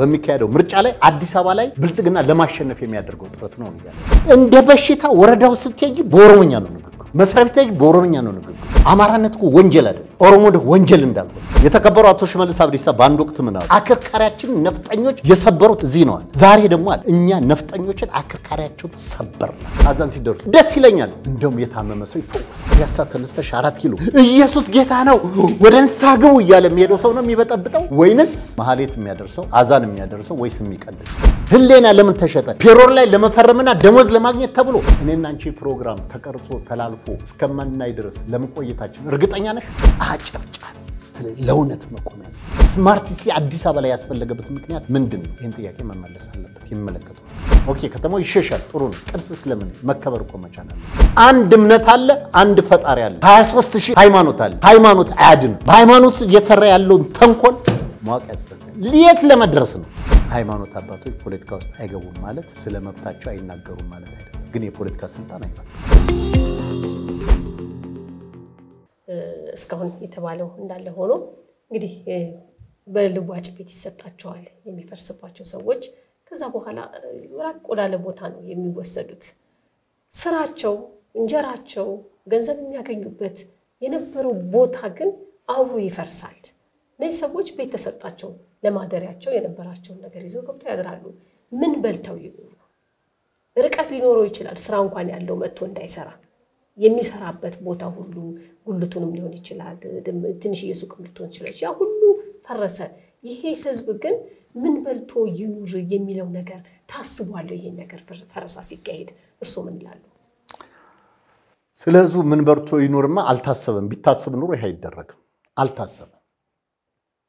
በሚካሄደው ምርጫ ላይ አዲስ አበባ ላይ ብልጽግና ለማሸነፍ የሚያደርገው ጥረት ነው እያለ እንደ በሽታ ወረዳው ስትሄጂ በኦሮምኛ ነው ንግግሩ። መስሪያ ቤት በኦሮምኛ ነው ንግግሩ። አማራነት እኮ ወንጀል አይደለም። ኦሮሞ ወንጀል እንዳል የተከበሩ አቶ ሽመልስ አብዲሳ በአንድ ወቅት ምን አከርካሪያችን ነፍጠኞች የሰበሩት እዚህ ነዋል። ዛሬ ደግሞ አለ እኛ ነፍጠኞችን አከርካሪያቸው ሰበርና አዛን ሲደርሱ ደስ ይለኛል። እንደውም የታመመ ሰው ይፈወሳል። ያሳ ተነስተሽ አራት ኪሎ ኢየሱስ ጌታ ነው ወደ ንስሐ ግቡ እያለ የሚሄደው ሰው ነው የሚበጠብጠው ወይንስ መሀሌት የሚያደርሰው አዛን የሚያደርሰው ወይስ የሚቀድሰው? ህሌና ለምን ተሸጠ? ፔሮር ላይ ለመፈረምና ደሞዝ ለማግኘት ተብሎ እኔና አንቺ ፕሮግራም ተቀርጾ ተላልፎ እስከማናይ ድረስ ለምን እርግጠኛ ነሽ? አጨብጫቢ ለእውነት መቆም ስማርት ሲቲ አዲስ አበባ ላይ ያስፈለገበት ምክንያት ምንድን ነው? ይህን ጥያቄ መመለስ አለበት ይመለከቱ። ኦኬ፣ ከተማው ይሸሻል፣ ጥሩ ነው። ቅርስ ስለምን መከበር እኮ መቻል አለ። አንድ እምነት አለ፣ አንድ ፈጣሪ አለ፣ 23 ሺህ ሃይማኖት አለ። ሃይማኖት አያድንም። በሃይማኖት እየሰራ ያለውን ተንኮል ማወቅ ያስፈልጋል። የት ለመድረስ ነው? ሃይማኖት አባቶች ፖለቲካ ውስጥ አይገቡም ማለት ስለ መብታቸው አይናገሩም ማለት አይደለም፣ ግን የፖለቲካ ስልጣን አይፈ እስካሁን የተባለው እንዳለ ሆኖ እንግዲህ በልዋጭ ቤት ይሰጣቸዋል የሚፈርስባቸው ሰዎች። ከዛ በኋላ ራቅ ወዳለ ቦታ ነው የሚወሰዱት። ስራቸው፣ እንጀራቸው፣ ገንዘብ የሚያገኙበት የነበረው ቦታ ግን አብሮ ይፈርሳል። እነዚህ ሰዎች ቤት ተሰጣቸው፣ ለማደሪያቸው የነበራቸውን ነገር ይዘው ገብተው ያድራሉ። ምን በልተው ይኖሩ? ርቀት ሊኖረው ይችላል ስራ እንኳን ያለው መጥቶ እንዳይሰራ የሚሰራበት ቦታ ሁሉ ጉልቱንም ሊሆን ይችላል፣ ትንሽዬ ሱቅም ልትሆን ይችላል። ያ ሁሉ ፈረሰ። ይሄ ህዝብ ግን ምን በልቶ ይኑር የሚለው ነገር ታስቧለሁ። ይሄን ነገር ፈረሳ ሲካሄድ እርሶ ምን ይላሉ? ስለ ህዝቡ ምን በልቶ ይኑርማ አልታሰበም። ቢታሰብ ኑሮ ይህ አይደረግም። አልታሰበም።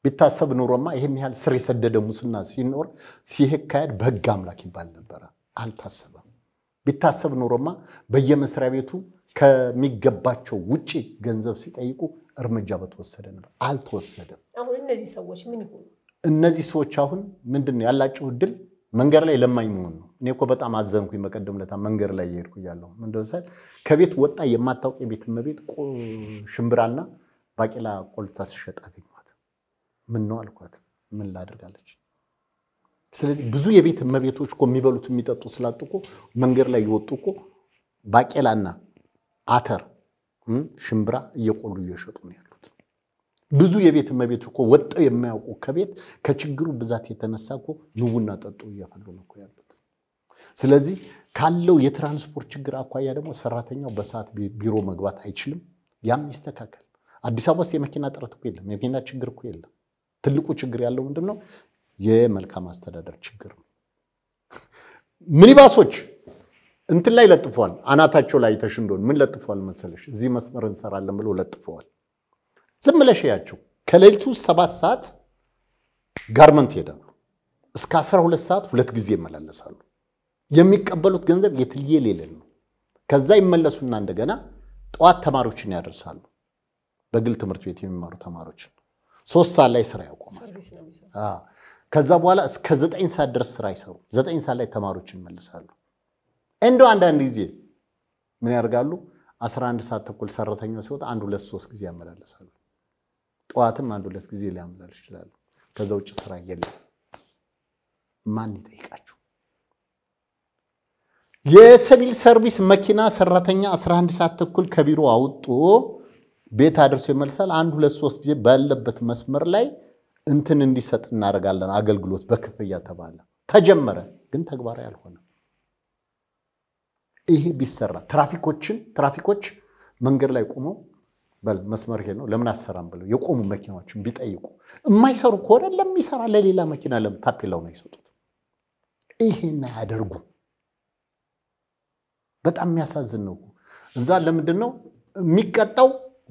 ቢታሰብ ኑሮማ ይህን ያህል ስር የሰደደ ሙስና ሲኖር ሲካሄድ በህግ አምላክ ይባል ነበረ። አልታሰበም። ቢታሰብ ኑሮማ በየመስሪያ ቤቱ ከሚገባቸው ውጭ ገንዘብ ሲጠይቁ እርምጃ በተወሰደ ነበር፣ አልተወሰደም። አሁን እነዚህ ሰዎች ምን ይሆኑ? እነዚህ ሰዎች አሁን ምንድን ነው ያላቸው እድል መንገድ ላይ ለማኝ መሆን ነው። እኔ እኮ በጣም አዘንኩኝ። በቀደም ለታ መንገድ ላይ እየሄድኩ እያለሁ ምንድን ከቤት ወጣ የማታውቅ የቤት እመቤት ሽምብራና ባቄላ ቆልታ ሲሸጥ አገኘኋት። ምን ነው አልኳት። ምን ላደርጋለች? ስለዚህ ብዙ የቤት እመቤቶች እኮ የሚበሉት የሚጠጡ ስላጡ እኮ መንገድ ላይ የወጡ እኮ ባቄላና አተር፣ ሽምብራ እየቆሉ እየሸጡ ነው ያሉት። ብዙ የቤት እመቤት እኮ ወጠው የማያውቁ ከቤት ከችግሩ ብዛት የተነሳ እኮ ንቡና ጠጡ እያፈሉ ነው እኮ ያሉት። ስለዚህ ካለው የትራንስፖርት ችግር አኳያ ደግሞ ሰራተኛው በሰዓት ቢሮ መግባት አይችልም። ያም ይስተካከል። አዲስ አበባ ውስጥ የመኪና ጥረት እኮ የለም፣ የመኪና ችግር እኮ የለም። ትልቁ ችግር ያለው ምንድን ነው? የመልካም አስተዳደር ችግር ነው። ሚኒባሶች እንትን ላይ ለጥፈዋል። አናታቸው ላይ ተሽንዶን ምን ለጥፈዋል መሰለሽ? እዚህ መስመር እንሰራለን ብሎ ለጥፈዋል። ዝም ብለሽ ያቸው ከሌሊቱ ሰባት ሰዓት ጋርመንት ይሄዳሉ። እስከ 12 ሰዓት ሁለት ጊዜ ይመላለሳሉ። የሚቀበሉት ገንዘብ የትየለሌ ነው። ከዛ ይመለሱና እንደገና ጠዋት ተማሪዎችን ያደርሳሉ። በግል ትምህርት ቤት የሚማሩ ተማሪዎችን ሶስት ሰዓት ላይ ስራ ያቆማል። ከዛ በኋላ እስከ ዘጠኝ ሰዓት ድረስ ስራ አይሰሩ። ዘጠኝ ሰዓት ላይ ተማሪዎችን ይመልሳሉ። እንደው አንዳንድ ጊዜ ምን ያደርጋሉ? 11 ሰዓት ተኩል ሰራተኛው ሲወጣ አንድ ሁለት ሶስት ጊዜ ያመላለሳሉ። ጠዋትም አንድ ሁለት ጊዜ ሊያመላልስ ይችላሉ። ከዛ ውጭ ስራ የለም። ማን ይጠይቃችሁ? የሲቪል ሰርቪስ መኪና ሰራተኛ 11 ሰዓት ተኩል ከቢሮ አውጦ ቤት አድርሶ ይመልሳል። አንድ ሁለት ሶስት ጊዜ ባለበት መስመር ላይ እንትን እንዲሰጥ እናደርጋለን አገልግሎት በክፍያ ተባለ፣ ተጀመረ፣ ግን ተግባራዊ አልሆነ። ይሄ ቢሰራ ትራፊኮችን ትራፊኮች መንገድ ላይ ቆመው በል መስመር ይሄ ነው ለምን አሰራም ብለው የቆሙ መኪናዎችን ቢጠይቁ የማይሰሩ ከሆነ ለሚሰራ ለሌላ መኪና ለምን ነው የሰጡት ይሄን አያደርጉ በጣም የሚያሳዝን ነው። እዛ ለምንድን ነው የሚቀጣው?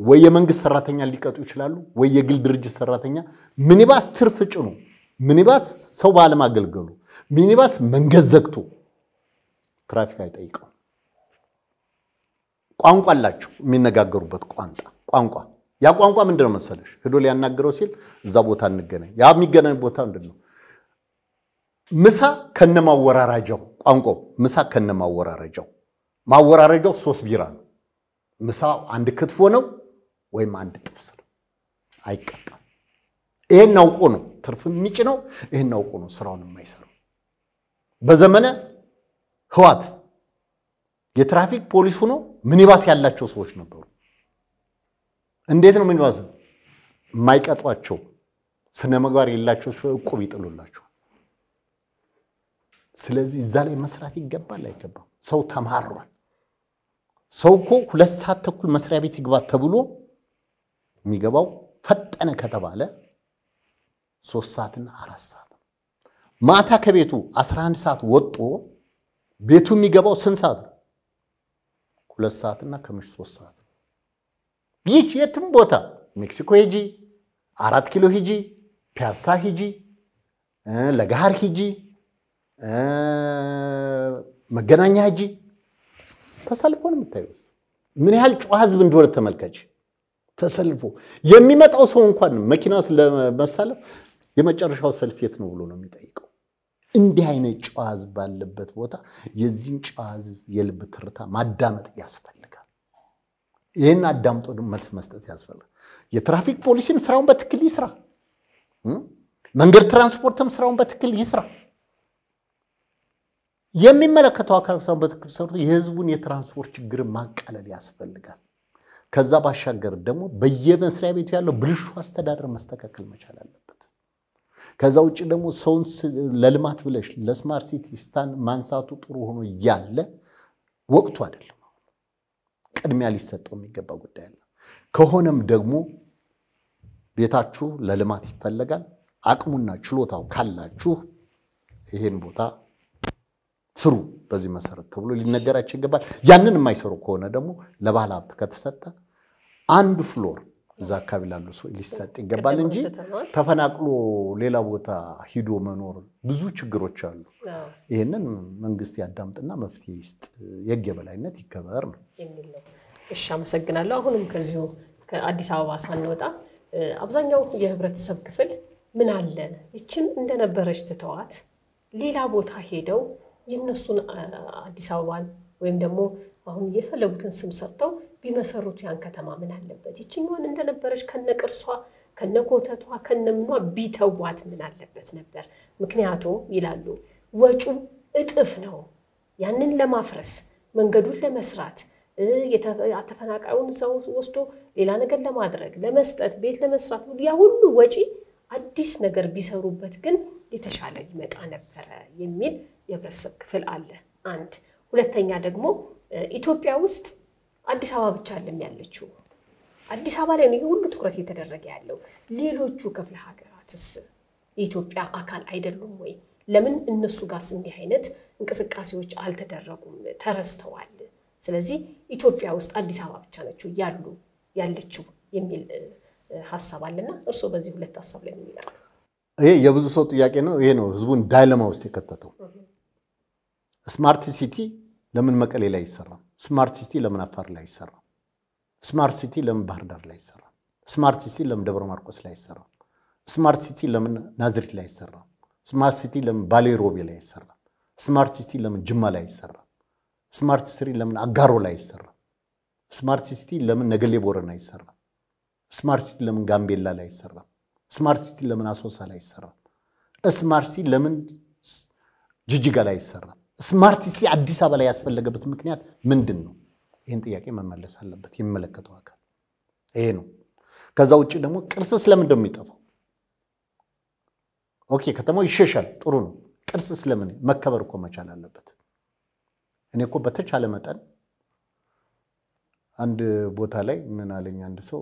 ወይ የመንግስት ሰራተኛ ሊቀጡ ይችላሉ፣ ወይ የግል ድርጅት ሰራተኛ። ሚኒባስ ትርፍ ጭኑ፣ ሚኒባስ ሰው ባለማገልገሉ፣ ሚኒባስ መንገድ ዘግቶ ትራፊክ አይጠይቀው። ቋንቋ አላቸው የሚነጋገሩበት ቋንቋ ቋንቋ ያ ቋንቋ ምንድን ነው መሰለሽ? ሄዶ ሊያናገረው ሲል እዛ ቦታ እንገናኝ። ያ የሚገናኝ ቦታ ምንድን ነው? ምሳ ከነማወራረጃው ቋንቋው ምሳ ከነማወራረጃው ማወራረጃው ሶስት ቢራ ነው። ምሳ አንድ ክትፎ ነው ወይም አንድ ጥብስ ነው። አይቀጣም። ይህን አውቆ ነው ትርፍ የሚጭ ነው። ይህን አውቆ ነው ስራውን የማይሰራው። በዘመነ ህዋት የትራፊክ ፖሊስ ሆኖ ሚኒባስ ያላቸው ሰዎች ነበሩ። እንዴት ነው ሚኒባስ የማይቀጧቸው? ስነ ምግባር የላቸው እቁብ ይጥሉላቸዋል። ስለዚህ እዛ ላይ መስራት ይገባል አይገባም? ሰው ተማሯል። ሰው እኮ ሁለት ሰዓት ተኩል መስሪያ ቤት ይግባ ተብሎ የሚገባው ፈጠነ ከተባለ ሶስት ሰዓትና አራት ሰዓት ነው። ማታ ከቤቱ 11 ሰዓት ወጦ ቤቱ የሚገባው ስንት ሰዓት ነው? ሁለት ሰዓትና ከምሽት ሶስት ሰዓት ይች የትም ቦታ ሜክሲኮ ሂጂ፣ አራት ኪሎ ሂጂ፣ ፒያሳ ሂጂ፣ ለጋሃር ሂጂ፣ መገናኛ ሂጂ፣ ተሰልፎ ነው የምታዩት። ምን ያህል ጨዋ ህዝብ እንደሆነ ተመልከች። ተሰልፎ የሚመጣው ሰው እንኳን መኪና ስለመሳለፍ የመጨረሻው ሰልፍ የት ነው ብሎ ነው የሚጠይቀው። እንዲህ አይነት ጨዋ ባለበት ቦታ የዚህን ጨዋ ሕዝብ የልብ ትርታ ማዳመጥ ያስፈልጋል። ይህን አዳምጦ መልስ መስጠት ያስፈልጋል። የትራፊክ ፖሊሲም ስራውን በትክክል ይስራ። መንገድ ትራንስፖርትም ስራውን በትክክል ይስራ። የሚመለከተው አካል ስራውን በትክክል ሰርቶ የህዝቡን የትራንስፖርት ችግር ማቃለል ያስፈልጋል። ከዛ ባሻገር ደግሞ በየመስሪያ ቤቱ ያለው ብልሹ አስተዳደር መስተካከል መቻል አለበት። ከዛ ውጭ ደግሞ ሰውን ለልማት ብለሽ ለስማርት ሲቲ ስታን ማንሳቱ ጥሩ ሆኖ ያለ ወቅቱ አይደለም። ቅድሚያ ሊሰጠው የሚገባ ጉዳይ ነው። ከሆነም ደግሞ ቤታችሁ ለልማት ይፈለጋል። አቅሙና ችሎታው ካላችሁ ይሄን ቦታ ስሩ፣ በዚህ መሰረት ተብሎ ሊነገራቸው ይገባል። ያንን የማይሰሩ ከሆነ ደግሞ ለባለ ሀብት ከተሰጠ አንድ ፍሎር እዛ አካባቢ ላሉ ሰው ሊሰጥ ይገባል እንጂ ተፈናቅሎ ሌላ ቦታ ሂዶ መኖር ብዙ ችግሮች አሉ። ይህንን መንግስት ያዳምጥና መፍትሄ ይስጥ፣ የህግ የበላይነት ይከበር ነው። እሺ፣ አመሰግናለሁ። አሁንም ከዚሁ ከአዲስ አበባ ሳንወጣ አብዛኛው የህብረተሰብ ክፍል ምን አለ ይችን እንደነበረች ትተዋት ሌላ ቦታ ሄደው የእነሱን አዲስ አበባን ወይም ደግሞ አሁን የፈለጉትን ስም ሰጥተው ቢመሰሩት ያን ከተማ ምን አለበት? ይችኛዋን እንደነበረች ከነቅርሷ ከነኮተቷ ከነምኗ ቢተዋት ምን አለበት ነበር? ምክንያቱም ይላሉ ወጩ እጥፍ ነው። ያንን ለማፍረስ መንገዱን ለመስራት ተፈናቃዩን እዛው ወስዶ ሌላ ነገር ለማድረግ ለመስጠት ቤት ለመስራት ያ ሁሉ ወጪ አዲስ ነገር ቢሰሩበት ግን የተሻለ ይመጣ ነበረ የሚል የህብረተሰብ ክፍል አለ። አንድ ሁለተኛ ደግሞ ኢትዮጵያ ውስጥ አዲስ አበባ ብቻ አለም ያለችው አዲስ አበባ ላይ ነው ሁሉ ትኩረት እየተደረገ ያለው። ሌሎቹ ክፍለ ሀገራትስ የኢትዮጵያ አካል አይደሉም ወይ? ለምን እነሱ ጋርስ እንዲህ አይነት እንቅስቃሴዎች አልተደረጉም? ተረስተዋል። ስለዚህ ኢትዮጵያ ውስጥ አዲስ አበባ ብቻ ነችው ያሉ ያለችው የሚል ሀሳብ አለና እርስዎ በዚህ ሁለት ሀሳብ ላይ ምን ይሄ የብዙ ሰው ጥያቄ ነው። ይሄ ነው ህዝቡን ዳይለማ ውስጥ የከተተው። ስማርት ሲቲ ለምን መቀሌ ላይ ይሰራል? ስማርት ሲቲ ለምን አፋር ላይ አይሰራም? ስማርት ሲቲ ለምን ባህር ዳር ላይ አይሰራም? ስማርት ሲቲ ለምን ደብረ ማርቆስ ላይ አይሰራም? ስማርት ሲቲ ለምን ናዝሪት ላይ አይሰራም? ስማርት ሲቲ ለምን ባሌ ሮቤ ላይ አይሰራም? ስማርት ሲቲ ለምን ጅማ ላይ አይሰራም? ስማርት ሲቲ ለምን አጋሮ ላይ አይሰራም? ስማርት ሲቲ ለምን ነገሌ ቦረና አይሰራም? ስማርት ሲቲ ለምን ጋምቤላ ላይ አይሰራም? ስማርት ሲቲ ለምን አሶሳ ላይ አይሰራም? ስማርት ሲቲ ለምን ጅጅጋ ላይ አይሰራም? ስማርት ሲቲ አዲስ አበባ ላይ ያስፈለገበት ምክንያት ምንድን ነው? ይህን ጥያቄ መመለስ አለበት የሚመለከተው አካል። ይሄ ነው። ከዛ ውጭ ደግሞ ቅርስ ስለምን ነው የሚጠፋው? ኦኬ ከተማው ይሸሻል፣ ጥሩ ነው። ቅርስ ስለምን መከበር እኮ መቻል አለበት። እኔ እኮ በተቻለ መጠን አንድ ቦታ ላይ ምን አለኝ አንድ ሰው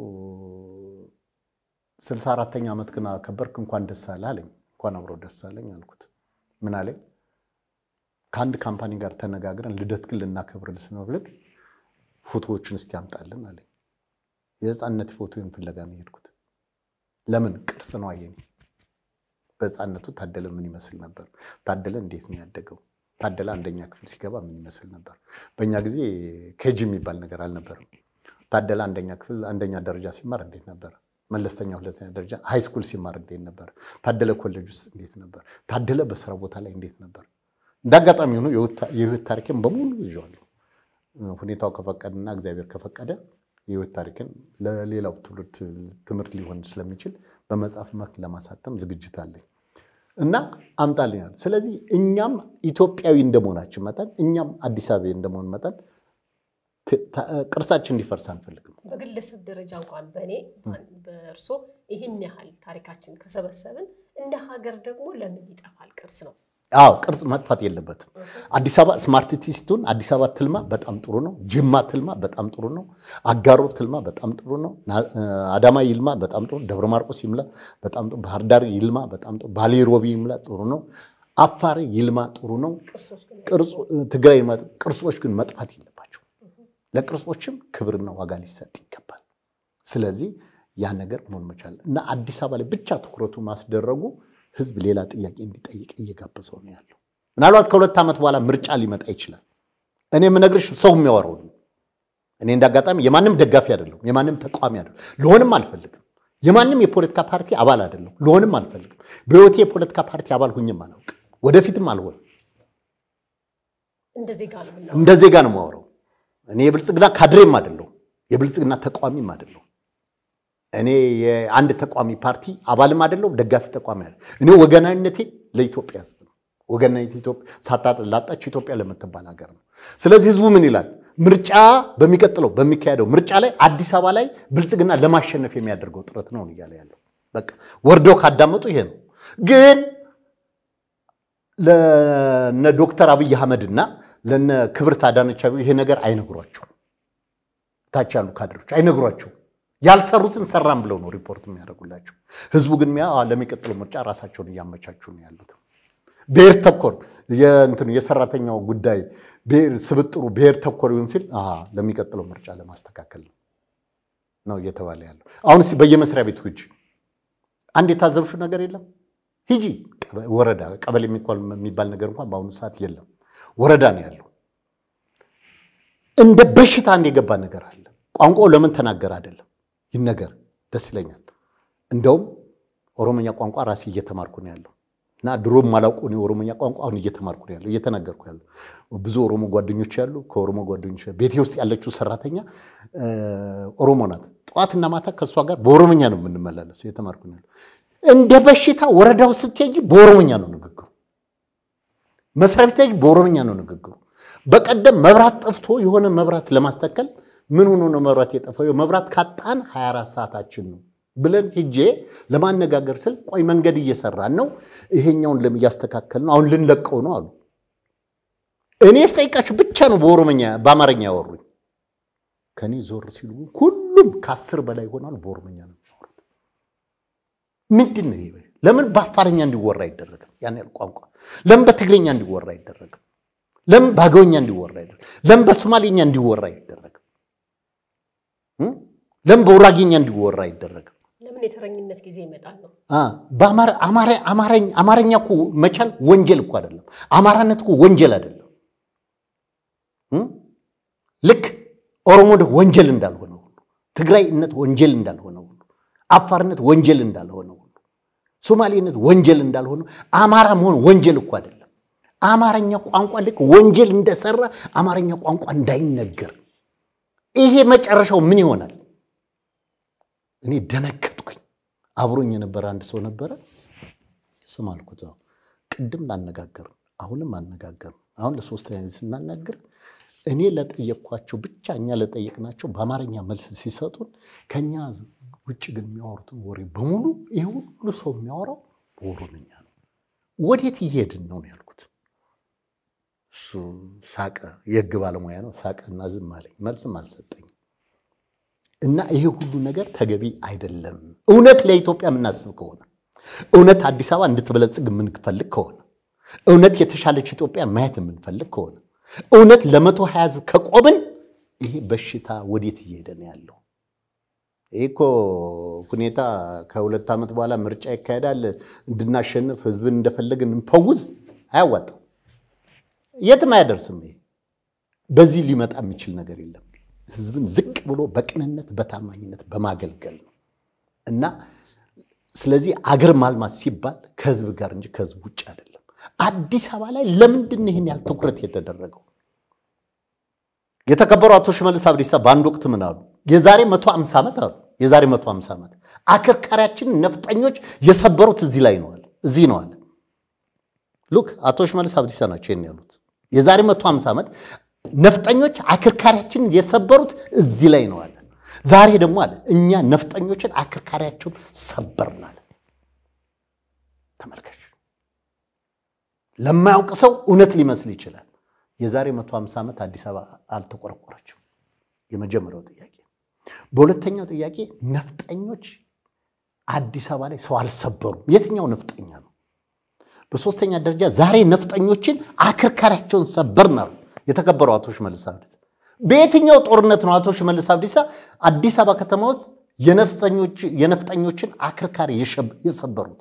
ስልሳ አራተኛ ዓመት ግን አከበርክ እንኳን ደስ አለህ አለኝ። እንኳን አብሮ ደስ አለኝ አልኩት። ምን አለኝ ከአንድ ካምፓኒ ጋር ተነጋግረን ልደት ግን ልናከብር ስንፈልግ ፎቶዎቹን እስቲ ያምጣልን አለኝ። የህፃነት ፎቶን ፍለጋ ነው የሄድኩት። ለምን ቅርጽ ነው አየኝ። በህፃነቱ ታደለ ምን ይመስል ነበር? ታደለ እንዴት ነው ያደገው? ታደለ አንደኛ ክፍል ሲገባ ምን ይመስል ነበር? በእኛ ጊዜ ኬጂ የሚባል ነገር አልነበርም። ታደለ አንደኛ ክፍል አንደኛ ደረጃ ሲማር እንዴት ነበር? መለስተኛ ሁለተኛ ደረጃ ሃይስኩል ሲማር እንዴት ነበር? ታደለ ኮሌጅ ውስጥ እንዴት ነበር? ታደለ በስራ ቦታ ላይ እንዴት ነበር? እንደ ሆኖ የህይወት ታሪክን በሙሉ ይዤዋለሁ። ሁኔታው ከፈቀደና እግዚአብሔር ከፈቀደ የህይወት ታሪክን ለሌላው ትውልድ ትምህርት ሊሆን ስለሚችል በመጽሐፍ መልክ ለማሳተም ዝግጅት አለኝ እና አምጣልኛል። ስለዚህ እኛም ኢትዮጵያዊ እንደመሆናችን መጠን እኛም አዲስ አበባ እንደመሆን መጠን ቅርሳችን እንዲፈርስ አንፈልግም። በግለሰብ ደረጃ እንኳን በእኔ በእርሶ ይህን ያህል ታሪካችን ከሰበሰብን እንደ ሀገር ደግሞ ለምን ይጠፋል ቅርስ ነው አዎ ቅርጽ መጥፋት የለበትም። አዲስ አበባ ስማርት ሲቲ ስትሆን አዲስ አበባ ትልማ በጣም ጥሩ ነው። ጅማ ትልማ በጣም ጥሩ ነው። አጋሮ ትልማ በጣም ጥሩ ነው። አዳማ ይልማ በጣም ጥሩ፣ ደብረ ማርቆስ ይምላ በጣም ጥሩ፣ ባህር ዳር ይልማ በጣም ጥሩ፣ ባሌ ሮቢ ይምላ ጥሩ ነው። አፋር ይልማ ጥሩ ነው። ትግራይ ይልማ ቅርሶች ግን መጥፋት የለባቸው። ለቅርሶችም ክብርና ዋጋ ሊሰጥ ይገባል። ስለዚህ ያ ነገር መሆን መቻል እና አዲስ አበባ ላይ ብቻ ትኩረቱ ማስደረጉ ህዝብ ሌላ ጥያቄ እንዲጠይቅ እየጋበዘው ነው ያለው። ምናልባት ከሁለት ዓመት በኋላ ምርጫ ሊመጣ ይችላል። እኔ የምነግርሽ ሰው የሚያወራው ነው። እኔ እንዳጋጣሚ የማንም ደጋፊ አይደለሁም፣ የማንም ተቃዋሚ አይደለሁም፣ ልሆንም አልፈልግም። የማንም የፖለቲካ ፓርቲ አባል አይደለሁም፣ ልሆንም አልፈልግም። በህይወቴ የፖለቲካ ፓርቲ አባል ሁኝም አላውቅ፣ ወደፊትም አልሆንም። እንደ ዜጋ ነው የማወራው። እኔ የብልጽግና ካድሬም አይደለሁም፣ የብልጽግና ተቃዋሚም አይደለሁም። እኔ የአንድ ተቋሚ ፓርቲ አባልም አይደለሁ፣ ደጋፊ ተቋሚ አይደለሁ። እኔ ወገናዊነቴ ለኢትዮጵያ ህዝብ ነው። ወገናዊነት ኢትዮጵያ ሳታጥ ላጣች ኢትዮጵያ ለምትባል ሀገር ነው። ስለዚህ ህዝቡ ምን ይላል? ምርጫ በሚቀጥለው በሚካሄደው ምርጫ ላይ አዲስ አበባ ላይ ብልጽግና ለማሸነፍ የሚያደርገው ጥረት ነው እያለ ያለው በቃ ወርደው ካዳመጡ ይሄ ነው። ግን ለነ ዶክተር አብይ አህመድና ለነ ክብርት አዳነች አቤቤ ይሄ ነገር አይነግሯቸውም። ታች ያሉ ካድሮች አይነግሯቸውም። ያልሰሩትን ሰራን ብለው ነው ሪፖርት የሚያደርጉላቸው። ህዝቡ ግን ሚያ ለሚቀጥለው ምርጫ ራሳቸውን እያመቻቹ ነው ያሉት። ብሔር ተኮር የሰራተኛው ጉዳይ ስብጥሩ ብሔር ተኮር ይሁን ሲል ለሚቀጥለው ምርጫ ለማስተካከል ነው እየተባለ ያለው። አሁን በየመስሪያ ቤቱ ሂጂ፣ አንድ የታዘብሹ ነገር የለም ሂጂ። ወረዳ ቀበሌ የሚባል ነገር እንኳን በአሁኑ ሰዓት የለም። ወረዳ ነው ያለው። እንደ በሽታ አንድ የገባ ነገር አለ። ቋንቋው ለምን ተናገር አይደለም ይነገር ደስ ይለኛል። እንደውም ኦሮሞኛ ቋንቋ ራሴ እየተማርኩ ነው ያለው እና ድሮ ማላውቁ እኔ ኦሮሞኛ ቋንቋ አሁን እየተማርኩ ነው ያለው እየተናገርኩ ያለው። ብዙ ኦሮሞ ጓደኞች ያሉ ከኦሮሞ ጓደኞች ቤቴ ውስጥ ያለችው ሰራተኛ ኦሮሞ ናት። ጠዋትና ማታ ከእሷ ጋር በኦሮሞኛ ነው የምንመላለሱ እየተማርኩ ነው ያለው። እንደ በሽታ ወረዳው ስትሄጂ በኦሮሞኛ ነው ንግግሩ። መስሪያ ቤት በኦሮሞኛ ነው ንግግሩ። በቀደም መብራት ጠፍቶ የሆነ መብራት ለማስተከል ምን ሆኖ ነው መብራት የጠፋው? መብራት ካጣን 24 ሰዓታችን ነው ብለን ሄጄ ለማነጋገር ስል ቆይ መንገድ እየሰራን ነው፣ ይሄኛውን እያስተካከል ነው፣ አሁን ልንለቀው ነው አሉ። እኔ ስጠይቃቸው ብቻ ነው በኦሮምኛ በአማርኛ ያወሩኝ። ከኔ ዞር ሲሉ ሁሉም ከአስር በላይ ይሆናሉ በኦሮምኛ ነው የሚያወሩት። ምንድን ነው ይሄ? ለምን በአፋርኛ እንዲወራ አይደረግም? ያን ያህል ቋንቋ ለምን በትግርኛ እንዲወራ አይደረግም? ለምን በአገውኛ እንዲወራ አይደረግም? ለምን በሶማሌኛ እንዲወራ አይደረግም? ለምን በውራጌኛ እንዲወራ ይደረግ ለምን የተረኝነት ጊዜ ይመጣል አማርኛ እኮ መቻል ወንጀል እኮ አይደለም። አማራነት እኮ ወንጀል አይደለም። ልክ ኦሮሞ ወንጀል እንዳልሆነ ሁሉ ትግራይነት ወንጀል እንዳልሆነ ሁሉ አፋርነት ወንጀል እንዳልሆነ ሁሉ ሶማሌነት ወንጀል እንዳልሆነ አማራ መሆን ወንጀል እኮ አይደለም። አማርኛ ቋንቋ ልክ ወንጀል እንደሰራ አማርኛ ቋንቋ እንዳይነገር ይሄ መጨረሻው ምን ይሆናል? እኔ ደነገጥኩኝ። አብሮኝ የነበረ አንድ ሰው ነበረ። ስም አልኩት። ቅድም ላነጋገር፣ አሁንም አነጋገር፣ አሁን ለሶስተኛ ጊዜ ስናናገር እኔ ለጠየቅኳቸው ብቻ እኛ ለጠየቅናቸው በአማርኛ መልስ ሲሰጡን ከኛ ውጭ ግን የሚያወሩትን ወሬ በሙሉ ይህ ሁሉ ሰው የሚያወራው በኦሮምኛ ነው። ወዴት እየሄድን ነው ያልኩት። እሱ ሳቀ። የህግ ባለሙያ ነው። ሳቀና ዝም አለኝ። መልስም አልሰጠኝ እና ይሄ ሁሉ ነገር ተገቢ አይደለም። እውነት ለኢትዮጵያ የምናስብ ከሆነ እውነት አዲስ አበባ እንድትበለጽግ የምንፈልግ ከሆነ እውነት የተሻለች ኢትዮጵያ ማየት የምንፈልግ ከሆነ እውነት ለመቶ ሀያ ህዝብ ከቆምን ይሄ በሽታ ወዴት እየሄደ ነው ያለው? ይህ እኮ ሁኔታ ከሁለት ዓመት በኋላ ምርጫ ይካሄዳል፣ እንድናሸንፍ ህዝብን እንደፈለግን እንፈውዝ፣ አያዋጣም። የትም አያደርስም። ይሄ በዚህ ሊመጣ የሚችል ነገር የለም። ህዝብን ዝቅ ብሎ በቅንነት በታማኝነት በማገልገል ነው እና ስለዚህ አገር ማልማት ሲባል ከህዝብ ጋር እንጂ ከህዝብ ውጭ አይደለም። አዲስ አበባ ላይ ለምንድን ይህን ያህል ትኩረት የተደረገው? የተከበሩ አቶ ሽመልስ አብዲሳ በአንድ ወቅት ምን አሉ? የዛሬ 150 ዓመት አሉ የዛሬ 150 ዓመት አከርካሪያችን ነፍጠኞች የሰበሩት እዚህ ላይ ነዋል እዚህ ነዋል። ሉክ አቶ ሽመልስ አብዲሳ ናቸው ይህን ያሉት። የዛሬ 150 ዓመት ነፍጠኞች አክርካሪያችን የሰበሩት እዚህ ላይ ነው አለ። ዛሬ ደግሞ አለ እኛ ነፍጠኞችን አክርካሪያቸውን ሰበርናል። ተመልከች። ለማያውቅ ሰው እውነት ሊመስል ይችላል። የዛሬ 150 ዓመት አዲስ አበባ አልተቆረቆረችም። የመጀመሪያው ጥያቄ። በሁለተኛው ጥያቄ ነፍጠኞች አዲስ አበባ ላይ ሰው አልሰበሩም። የትኛው ነፍጠኛ ነው? በሶስተኛ ደረጃ ዛሬ ነፍጠኞችን አክርካሪያቸውን ሰበር ነው። የተከበሩ አቶ ሽመልስ አብዲሳ። በየትኛው ጦርነት ነው አቶ ሽመልስ አብዲሳ አዲስ አበባ ከተማ ውስጥ የነፍጠኞችን አክርካሪ የሰበሩት?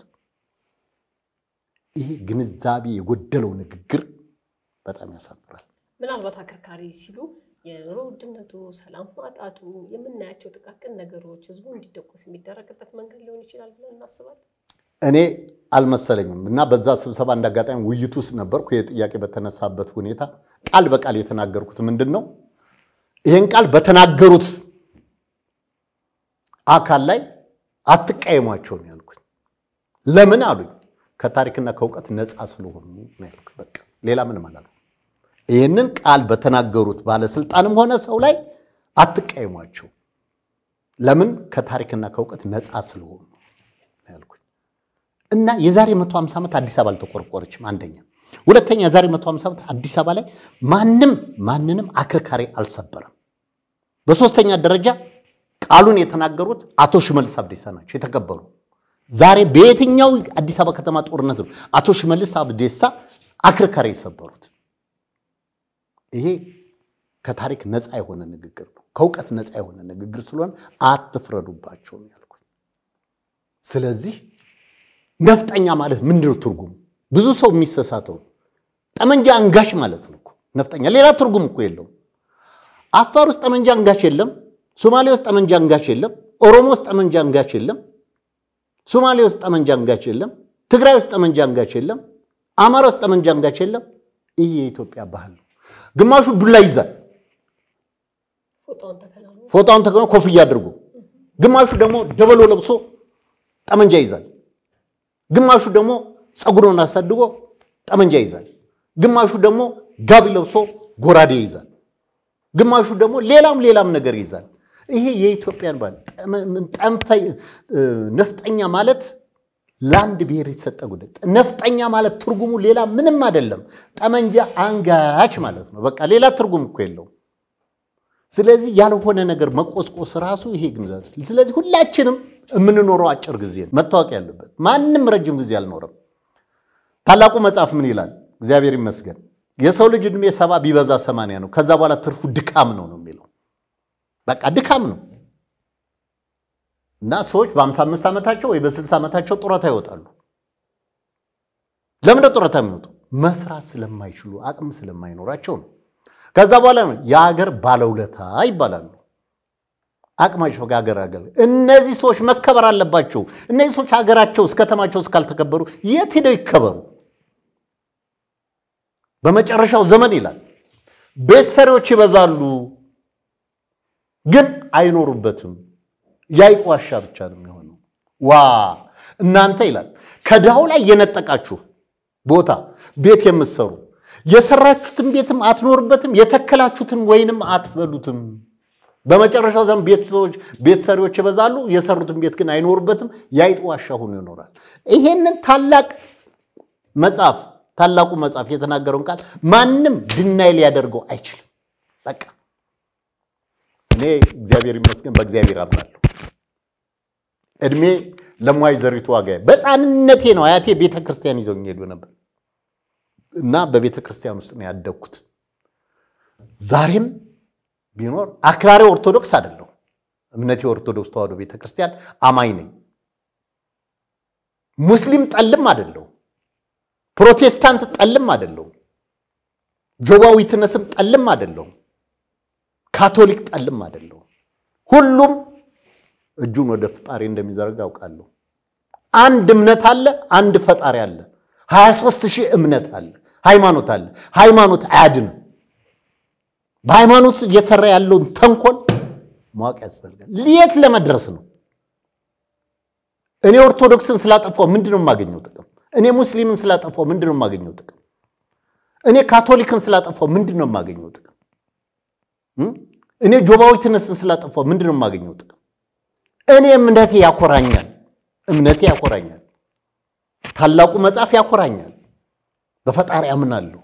ይሄ ግንዛቤ የጎደለው ንግግር በጣም ያሳፍራል። ምናልባት አክርካሪ ሲሉ የኑሮ ውድነቱ፣ ሰላም ማጣቱ፣ የምናያቸው ጥቃቅን ነገሮች ህዝቡ እንዲደቆስ የሚደረግበት መንገድ ሊሆን ይችላል ብለን እናስባለን። እኔ አልመሰለኝም እና በዛ ስብሰባ እንዳጋጣሚ ውይይት ውስጥ ነበርኩ። ጥያቄ በተነሳበት ሁኔታ ቃል በቃል የተናገርኩት ምንድን ነው? ይህን ቃል በተናገሩት አካል ላይ አትቀየሟቸውም ያልኩኝ። ለምን አሉኝ። ከታሪክና ከእውቀት ነፃ ስለሆኑ ነው በቃ ሌላ ምንም አላልኩም። ይህንን ቃል በተናገሩት ባለስልጣንም ሆነ ሰው ላይ አትቀየሟቸው። ለምን? ከታሪክና ከእውቀት ነፃ ስለሆኑ እና የዛሬ 150 ዓመት አዲስ አበባ አልተቆረቆረችም። አንደኛ። ሁለተኛ የዛሬ 150 ዓመት አዲስ አበባ ላይ ማንም ማንንም አክርካሪ አልሰበረም። በሶስተኛ ደረጃ ቃሉን የተናገሩት አቶ ሽመልስ አብዲሳ ናቸው የተከበሩ። ዛሬ በየትኛው አዲስ አበባ ከተማ ጦርነት ነው አቶ ሽመልስ አብዲሳ አክርካሪ የሰበሩት? ይሄ ከታሪክ ነፃ የሆነ ንግግር ነው፣ ከእውቀት ነፃ የሆነ ንግግር ስለሆነ አትፍረዱባቸውም ያልኩኝ። ስለዚህ ነፍጠኛ ማለት ምንድነው ትርጉሙ? ብዙ ሰው የሚሰሳተው ጠመንጃ አንጋሽ ማለት ነው ነፍጠኛ። ሌላ ትርጉም እኮ የለውም። አፋር ውስጥ ጠመንጃ አንጋሽ የለም። ሶማሌ ውስጥ ጠመንጃ አንጋሽ የለም። ኦሮሞ ውስጥ ጠመንጃ አንጋሽ የለም። ሶማሌ ውስጥ ጠመንጃ አንጋች የለም። ትግራይ ውስጥ ጠመንጃ አንጋች የለም። አማራ ውስጥ ጠመንጃ አንጋች የለም። ይህ የኢትዮጵያ ባህል ነው። ግማሹ ዱላ ይዛል፣ ፎጣውን ተከናውኖ ኮፍያ አድርጎ፣ ግማሹ ደግሞ ደበሎ ለብሶ ጠመንጃ ይዛል። ግማሹ ደግሞ ፀጉሩን አሳድጎ ጠመንጃ ይዛል። ግማሹ ደግሞ ጋቢ ለብሶ ጎራዴ ይዛል። ግማሹ ደግሞ ሌላም ሌላም ነገር ይዛል። ይሄ የኢትዮጵያን ባህል ነፍጠኛ ማለት ለአንድ ብሔር የተሰጠ ጉዳይ። ነፍጠኛ ማለት ትርጉሙ ሌላ ምንም አይደለም፣ ጠመንጃ አንጋች ማለት ነው። በቃ ሌላ ትርጉም እኮ የለውም። ስለዚህ ያልሆነ ነገር መቆስቆስ ራሱ ይሄ ግምዛ። ስለዚህ ሁላችንም የምንኖረው አጭር ጊዜ ነው። መታወቅ ያለበት ማንም ረጅም ጊዜ አልኖረም። ታላቁ መጽሐፍ ምን ይላል? እግዚአብሔር ይመስገን የሰው ልጅ እድሜ ሰባ ቢበዛ ሰማንያ ነው። ከዛ በኋላ ትርፉ ድካም ነው ነው የሚለው በቃ ድካም ነው እና ሰዎች በ55 ዓመታቸው ወይ በ60 ዓመታቸው ጡረታ ይወጣሉ። ለምንደ ጡረታ የሚወጡ መስራት ስለማይችሉ አቅም ስለማይኖራቸው ነው። ከዛ በኋላ የሀገር ባለውለታ ይባላሉ። አቅማቸው ጋገራገል እነዚህ ሰዎች መከበር አለባቸው። እነዚህ ሰዎች ሀገራቸው ከተማቸው እስካልተከበሩ የት ሄደው ይከበሩ? በመጨረሻው ዘመን ይላል ቤት ሰሪዎች ይበዛሉ፣ ግን አይኖሩበትም። ያይጥ ዋሻ ብቻ ነው የሚሆነው። ዋ እናንተ ይላል ከድሃው ላይ የነጠቃችሁ ቦታ ቤት የምትሰሩ የሰራችሁትን ቤትም አትኖርበትም፣ የተከላችሁትን ወይንም አትበሉትም። በመጨረሻው ዘመን ቤት ሰሪዎች ይበዛሉ፣ የሰሩትን ቤት ግን አይኖሩበትም። ያይጥ ዋሻ ሆኖ ይኖራል። ይሄንን ታላቅ መጽሐፍ ታላቁ መጽሐፍ የተናገረውን ቃል ማንም ድናይ ሊያደርገው አይችልም። በቃ እኔ እግዚአብሔር ይመስገን በእግዚአብሔር አምናለሁ። እድሜ ለሟይ ዘሪቱ ዋጋ በፃንነቴ ነው አያቴ ቤተ ክርስቲያን ይዘው ሄዱ ነበር እና በቤተ ክርስቲያን ውስጥ ነው ያደግኩት ዛሬም ቢኖር አክራሪ ኦርቶዶክስ አይደለሁም። እምነት የኦርቶዶክስ ተዋህዶ ቤተክርስቲያን አማኝ ነኝ። ሙስሊም ጠልም አይደለሁም። ፕሮቴስታንት ጠልም አይደለሁም። ጆባዊትነስም ጠልም አይደለሁም። ካቶሊክ ጠልም አይደለሁም። ሁሉም እጁን ወደ ፈጣሪ እንደሚዘረጋ አውቃለሁ። አንድ እምነት አለ፣ አንድ ፈጣሪ አለ። 23 ሺህ እምነት አለ፣ ሃይማኖት አለ። ሃይማኖት አያድንም። በሃይማኖት እየሰራ ያለውን ተንኮል ማወቅ ያስፈልጋል። የት ለመድረስ ነው? እኔ ኦርቶዶክስን ስላጠፋው ምንድን ነው የማገኘው ጥቅም? እኔ ሙስሊምን ስላጠፋው ምንድነው ነው የማገኘው ጥቅም? እኔ ካቶሊክን ስላጠፋው ምንድነው ነው የማገኘው ጥቅም? እኔ ጆባዊትነትን ስላጠፋው ምንድን ነው የማገኘው ጥቅም? እኔ እምነቴ ያኮራኛል፣ እምነቴ ያኮራኛል። ታላቁ መጽሐፍ ያኮራኛል። በፈጣሪ አምናለሁ።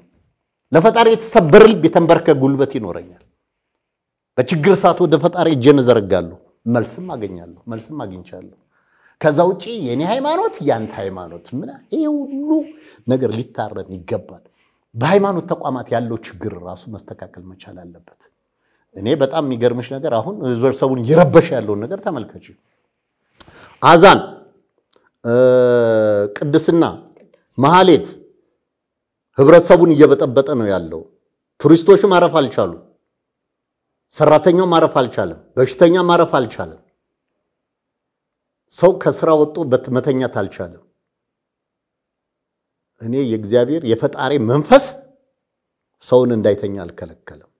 ለፈጣሪ የተሰበረ ልብ የተንበረከ ጉልበት ይኖረኛል። በችግር ሰዓት ወደ ፈጣሪ እጄን እዘረጋለሁ፣ መልስም አገኛለሁ፣ መልስም አግኝቻለሁ። ከዛ ውጭ የኔ ሃይማኖት ያንተ ሃይማኖት ምና ይሄ ሁሉ ነገር ሊታረም ይገባል። በሃይማኖት ተቋማት ያለው ችግር ራሱ መስተካከል መቻል አለበት። እኔ በጣም የሚገርምሽ ነገር አሁን ህብረተሰቡን እየረበሸ ያለውን ነገር ተመልከች። አዛን፣ ቅድስና፣ መሐሌት ህብረተሰቡን እየበጠበጠ ነው ያለው። ቱሪስቶች ማረፍ አልቻሉ። ሰራተኛው ማረፍ አልቻለም። በሽተኛ ማረፍ አልቻለም። ሰው ከስራ ወጥቶ መተኛት አልቻለም። እኔ የእግዚአብሔር የፈጣሪ መንፈስ ሰውን እንዳይተኛ አልከለከለም።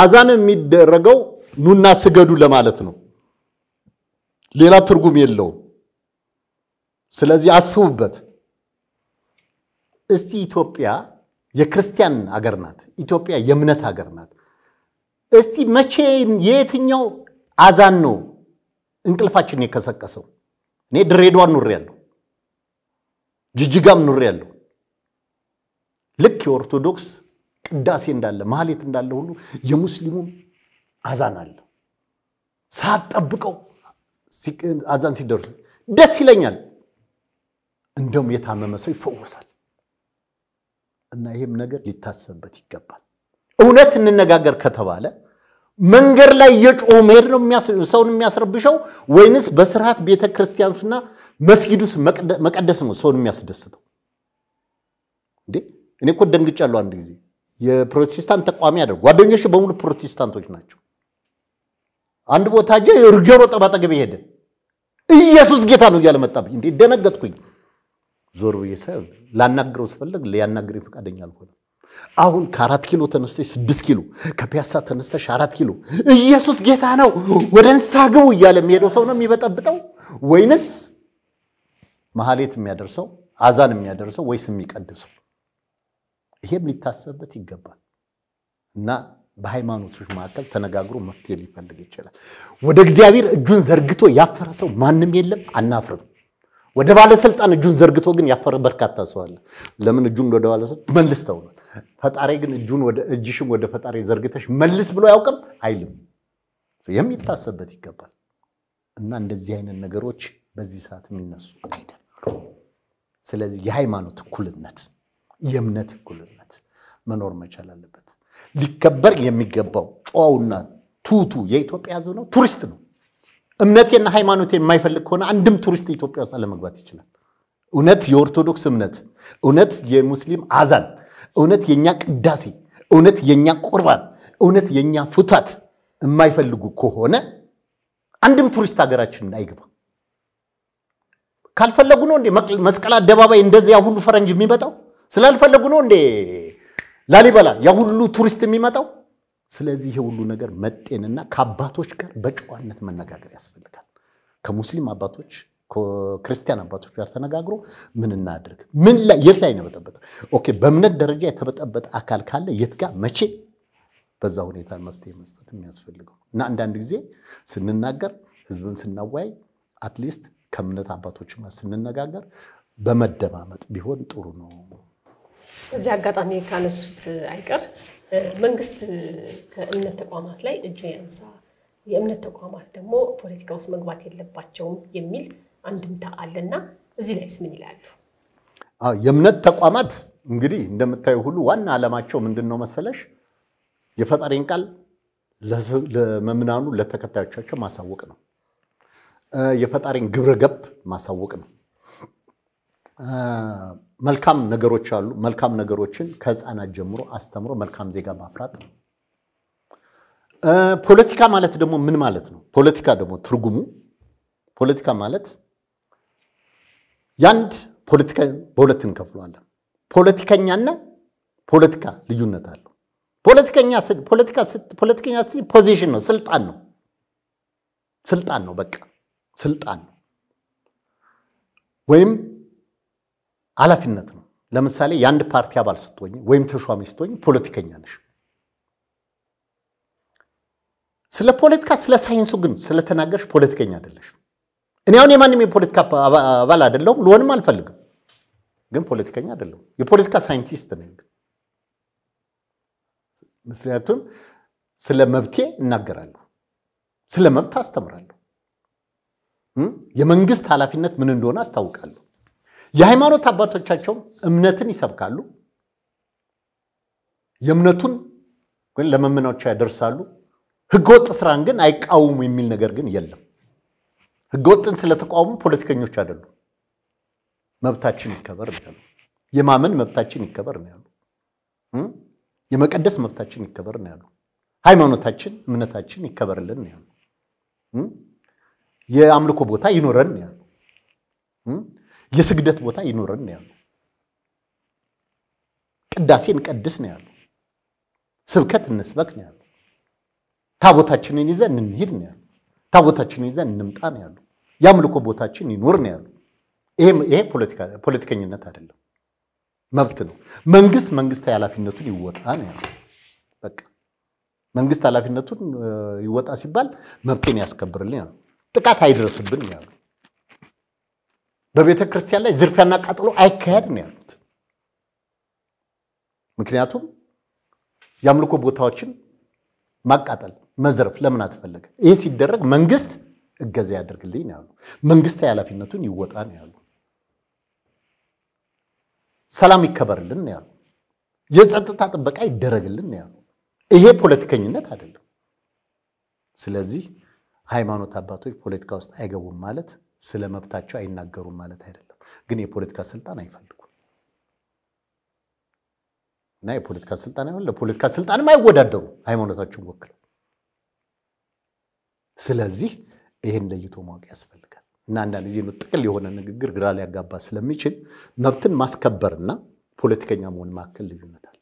አዛን የሚደረገው ኑና ስገዱ ለማለት ነው። ሌላ ትርጉም የለውም። ስለዚህ አስቡበት። እስቲ ኢትዮጵያ የክርስቲያን አገር ናት። ኢትዮጵያ የእምነት አገር ናት። እስቲ መቼ የየትኛው አዛን ነው እንቅልፋችን የከሰቀሰው? እኔ ድሬዷ ኑሬ ያለሁ ጅጅጋም ኑሬ ያለሁ ልክ የኦርቶዶክስ ቅዳሴ እንዳለ ማህሌት እንዳለ ሁሉ የሙስሊሙም አዛን አለ። ሳትጠብቀው አዛን ሲደርሱ ደስ ይለኛል። እንደውም የታመመ ሰው ይፈወሳል። እና ይህም ነገር ሊታሰብበት ይገባል። እውነት እንነጋገር ከተባለ መንገድ ላይ የጮ መሄድ ነው ሰውን የሚያስረብሸው ወይንስ በስርዓት ቤተ ክርስቲያኑና መስጊዱስ መቀደስ ነው ሰውን የሚያስደስተው? እንዴ እኔ እኮ ደንግጫለሁ። አንድ ጊዜ የፕሮቴስታንት ተቋሚ አደርጉ ጓደኞች በሙሉ ፕሮቴስታንቶች ናቸው። አንድ ቦታ እጀ እርገሮ ጠባጠገብ ሄደ ኢየሱስ ጌታ ነው እያለ መጣብኝ። እንዴ ደነገጥኩኝ። ዞር ብዬ ሳይሆን ላናግረው ስፈልግ ሊያናግረኝ ፈቃደኛ አልሆነም። አሁን ከአራት ኪሎ ተነስተሽ ስድስት ኪሎ ከፒያሳ ተነስተሽ አራት ኪሎ ኢየሱስ ጌታ ነው ወደ ንስሐ ግቡ እያለ የሚሄደው ሰው ነው የሚበጠብጠው ወይንስ መሐሌት የሚያደርሰው አዛን የሚያደርሰው ወይስ የሚቀድሰው? ይሄም ሊታሰብበት ይገባል እና በሃይማኖቶች መካከል ተነጋግሮ መፍትሄ ሊፈልግ ይችላል። ወደ እግዚአብሔር እጁን ዘርግቶ ያፈረ ሰው ማንም የለም። አናፍርም። ወደ ባለስልጣን እጁን ዘርግቶ ግን ያፈረ በርካታ ሰው አለ። ለምን እጁን ወደ ባለስልጣን መልስ ተብሏል። ፈጣሪ ግን እጁን ወደ እጅሽም ወደ ፈጣሪ ዘርግተሽ መልስ ብሎ ያውቅም አይልም። የሚታሰብበት ይገባል። እና እንደዚህ አይነት ነገሮች በዚህ ሰዓት የሚነሱ አይደሉም። ስለዚህ የሃይማኖት እኩልነት፣ የእምነት እኩልነት መኖር መቻል አለበት። ሊከበር የሚገባው ጨዋውና ቱቱ የኢትዮጵያ ሕዝብ ነው፣ ቱሪስት ነው። እምነቴና ሃይማኖቴ የማይፈልግ ከሆነ አንድም ቱሪስት ኢትዮጵያ ውስጥ አለመግባት ይችላል። እውነት የኦርቶዶክስ እምነት፣ እውነት የሙስሊም አዛን፣ እውነት የእኛ ቅዳሴ፣ እውነት የእኛ ቁርባን፣ እውነት የእኛ ፉታት የማይፈልጉ ከሆነ አንድም ቱሪስት ሀገራችን አይግባ። ካልፈለጉ ነው እንዴ መስቀል አደባባይ እንደዚያ ሁሉ ፈረንጅ የሚመጣው? ስላልፈለጉ ነው እንዴ ላሊበላ ያ ሁሉ ቱሪስት የሚመጣው? ስለዚህ የሁሉ ሁሉ ነገር መጤንና ከአባቶች ጋር በጨዋነት መነጋገር ያስፈልጋል። ከሙስሊም አባቶች ክርስቲያን አባቶች ጋር ተነጋግሮ ምን እናድርግ፣ ምን ላይ የት ላይ ነው ኦኬ፣ በእምነት ደረጃ የተበጠበጠ አካል ካለ የት ጋር መቼ፣ በዛ ሁኔታ መፍትሄ መስጠት የሚያስፈልገው እና አንዳንድ ጊዜ ስንናገር ህዝብን ስናወያይ አትሊስት ከእምነት አባቶች ጋር ስንነጋገር በመደማመጥ ቢሆን ጥሩ ነው። እዚህ አጋጣሚ ካነሱት አይቀር መንግስት ከእምነት ተቋማት ላይ እጁ ያንሳ፣ የእምነት ተቋማት ደግሞ ፖለቲካ ውስጥ መግባት የለባቸውም የሚል አንድምታ አለና እዚህ ላይስ ምን ይላሉ? የእምነት ተቋማት እንግዲህ እንደምታየው ሁሉ ዋና ዓላማቸው ምንድን ነው መሰለሽ? የፈጣሪን ቃል ለመምናኑ ለተከታዮቻቸው ማሳወቅ ነው። የፈጣሪን ግብረ ገብ ማሳወቅ ነው። መልካም ነገሮች አሉ። መልካም ነገሮችን ከህፃናት ጀምሮ አስተምሮ መልካም ዜጋ ማፍራት ነው። ፖለቲካ ማለት ደግሞ ምን ማለት ነው? ፖለቲካ ደግሞ ትርጉሙ ፖለቲካ ማለት ያንድ ፖለቲካ በሁለት እንከፍለዋለን። ፖለቲከኛና ፖለቲካ ልዩነት አለው። ፖለቲከኛ ስ ፖዚሽን ነው፣ ስልጣን ነው፣ ስልጣን ነው፣ በቃ ስልጣን ነው ወይም ኃላፊነት ነው። ለምሳሌ የአንድ ፓርቲ አባል ስትሆኝ ወይም ተሿሚ ስትሆኝ ፖለቲከኛ ነሽ። ስለ ፖለቲካ ስለ ሳይንሱ ግን ስለተናገርሽ ፖለቲከኛ አይደለሽ። እኔ አሁን የማንም የፖለቲካ አባል አይደለሁም፣ ልሆንም አልፈልግም። ግን ፖለቲከኛ አይደለሁም፣ የፖለቲካ ሳይንቲስት ነኝ። ግን ምክንያቱም ስለ መብቴ እናገራለሁ፣ ስለ መብት አስተምራለሁ፣ የመንግስት ኃላፊነት ምን እንደሆነ አስታውቃለሁ። የሃይማኖት አባቶቻቸው እምነትን ይሰብካሉ፣ የእምነቱን ግን ለመመናዎቻ ያደርሳሉ። ህገወጥ ስራን ግን አይቃወሙ የሚል ነገር ግን የለም። ህገወጥን ስለተቃወሙ ፖለቲከኞች አይደሉ። መብታችን ይከበር ነው ያሉ። የማመን መብታችን ይከበር ነው ያሉ። የመቀደስ መብታችን ይከበር ነው ያሉ። ሃይማኖታችን እምነታችን ይከበርልን ነው ያሉ። የአምልኮ ቦታ ይኖረን ነው ያሉ። የስግደት ቦታ ይኖረን ነው ያሉ። ቅዳሴን ቀድስ ነው ያሉ። ስብከት እንስበክ ነው ያሉ። ታቦታችንን ይዘን እንሂድ ነው ያሉ። ታቦታችንን ይዘን እንምጣ ነው ያሉ። የአምልኮ ቦታችን ይኖር ነው ያሉ። ይሄ ፖለቲከኝነት አይደለም፣ መብት ነው። መንግስት መንግስት ኃላፊነቱን ይወጣ ነው ያሉ። በቃ መንግስት ኃላፊነቱን ይወጣ ሲባል መብቴን ያስከብርልኝ ያሉ። ጥቃት አይደርስብን ያሉ በቤተ ክርስቲያን ላይ ዝርፊያና ቃጥሎ አይካሄድም ያሉት። ምክንያቱም የአምልኮ ቦታዎችን ማቃጠል መዝረፍ ለምን አስፈለገ? ይሄ ሲደረግ መንግስት እገዛ ያደርግልኝ ያሉ፣ መንግስታዊ ኃላፊነቱን ይወጣ ነው ያሉ፣ ሰላም ይከበርልን ያሉ፣ የጸጥታ ጥበቃ ይደረግልን ያሉ። ይሄ ፖለቲከኝነት አይደለም። ስለዚህ ሃይማኖት አባቶች ፖለቲካ ውስጥ አይገቡም ማለት ስለ መብታቸው አይናገሩም ማለት አይደለም። ግን የፖለቲካ ስልጣን አይፈልጉም እና የፖለቲካ ስልጣን አይሆን ለፖለቲካ ስልጣንም አይወዳደሩ ሃይማኖታቸውን ወክለው። ስለዚህ ይህን ለይቶ ማወቅ ያስፈልጋል። እና አንዳንድ ጊዜ ጥቅል የሆነ ንግግር ግራ ሊያጋባ ስለሚችል መብትን ማስከበርና ፖለቲከኛ መሆን መካከል ልዩነት አለ።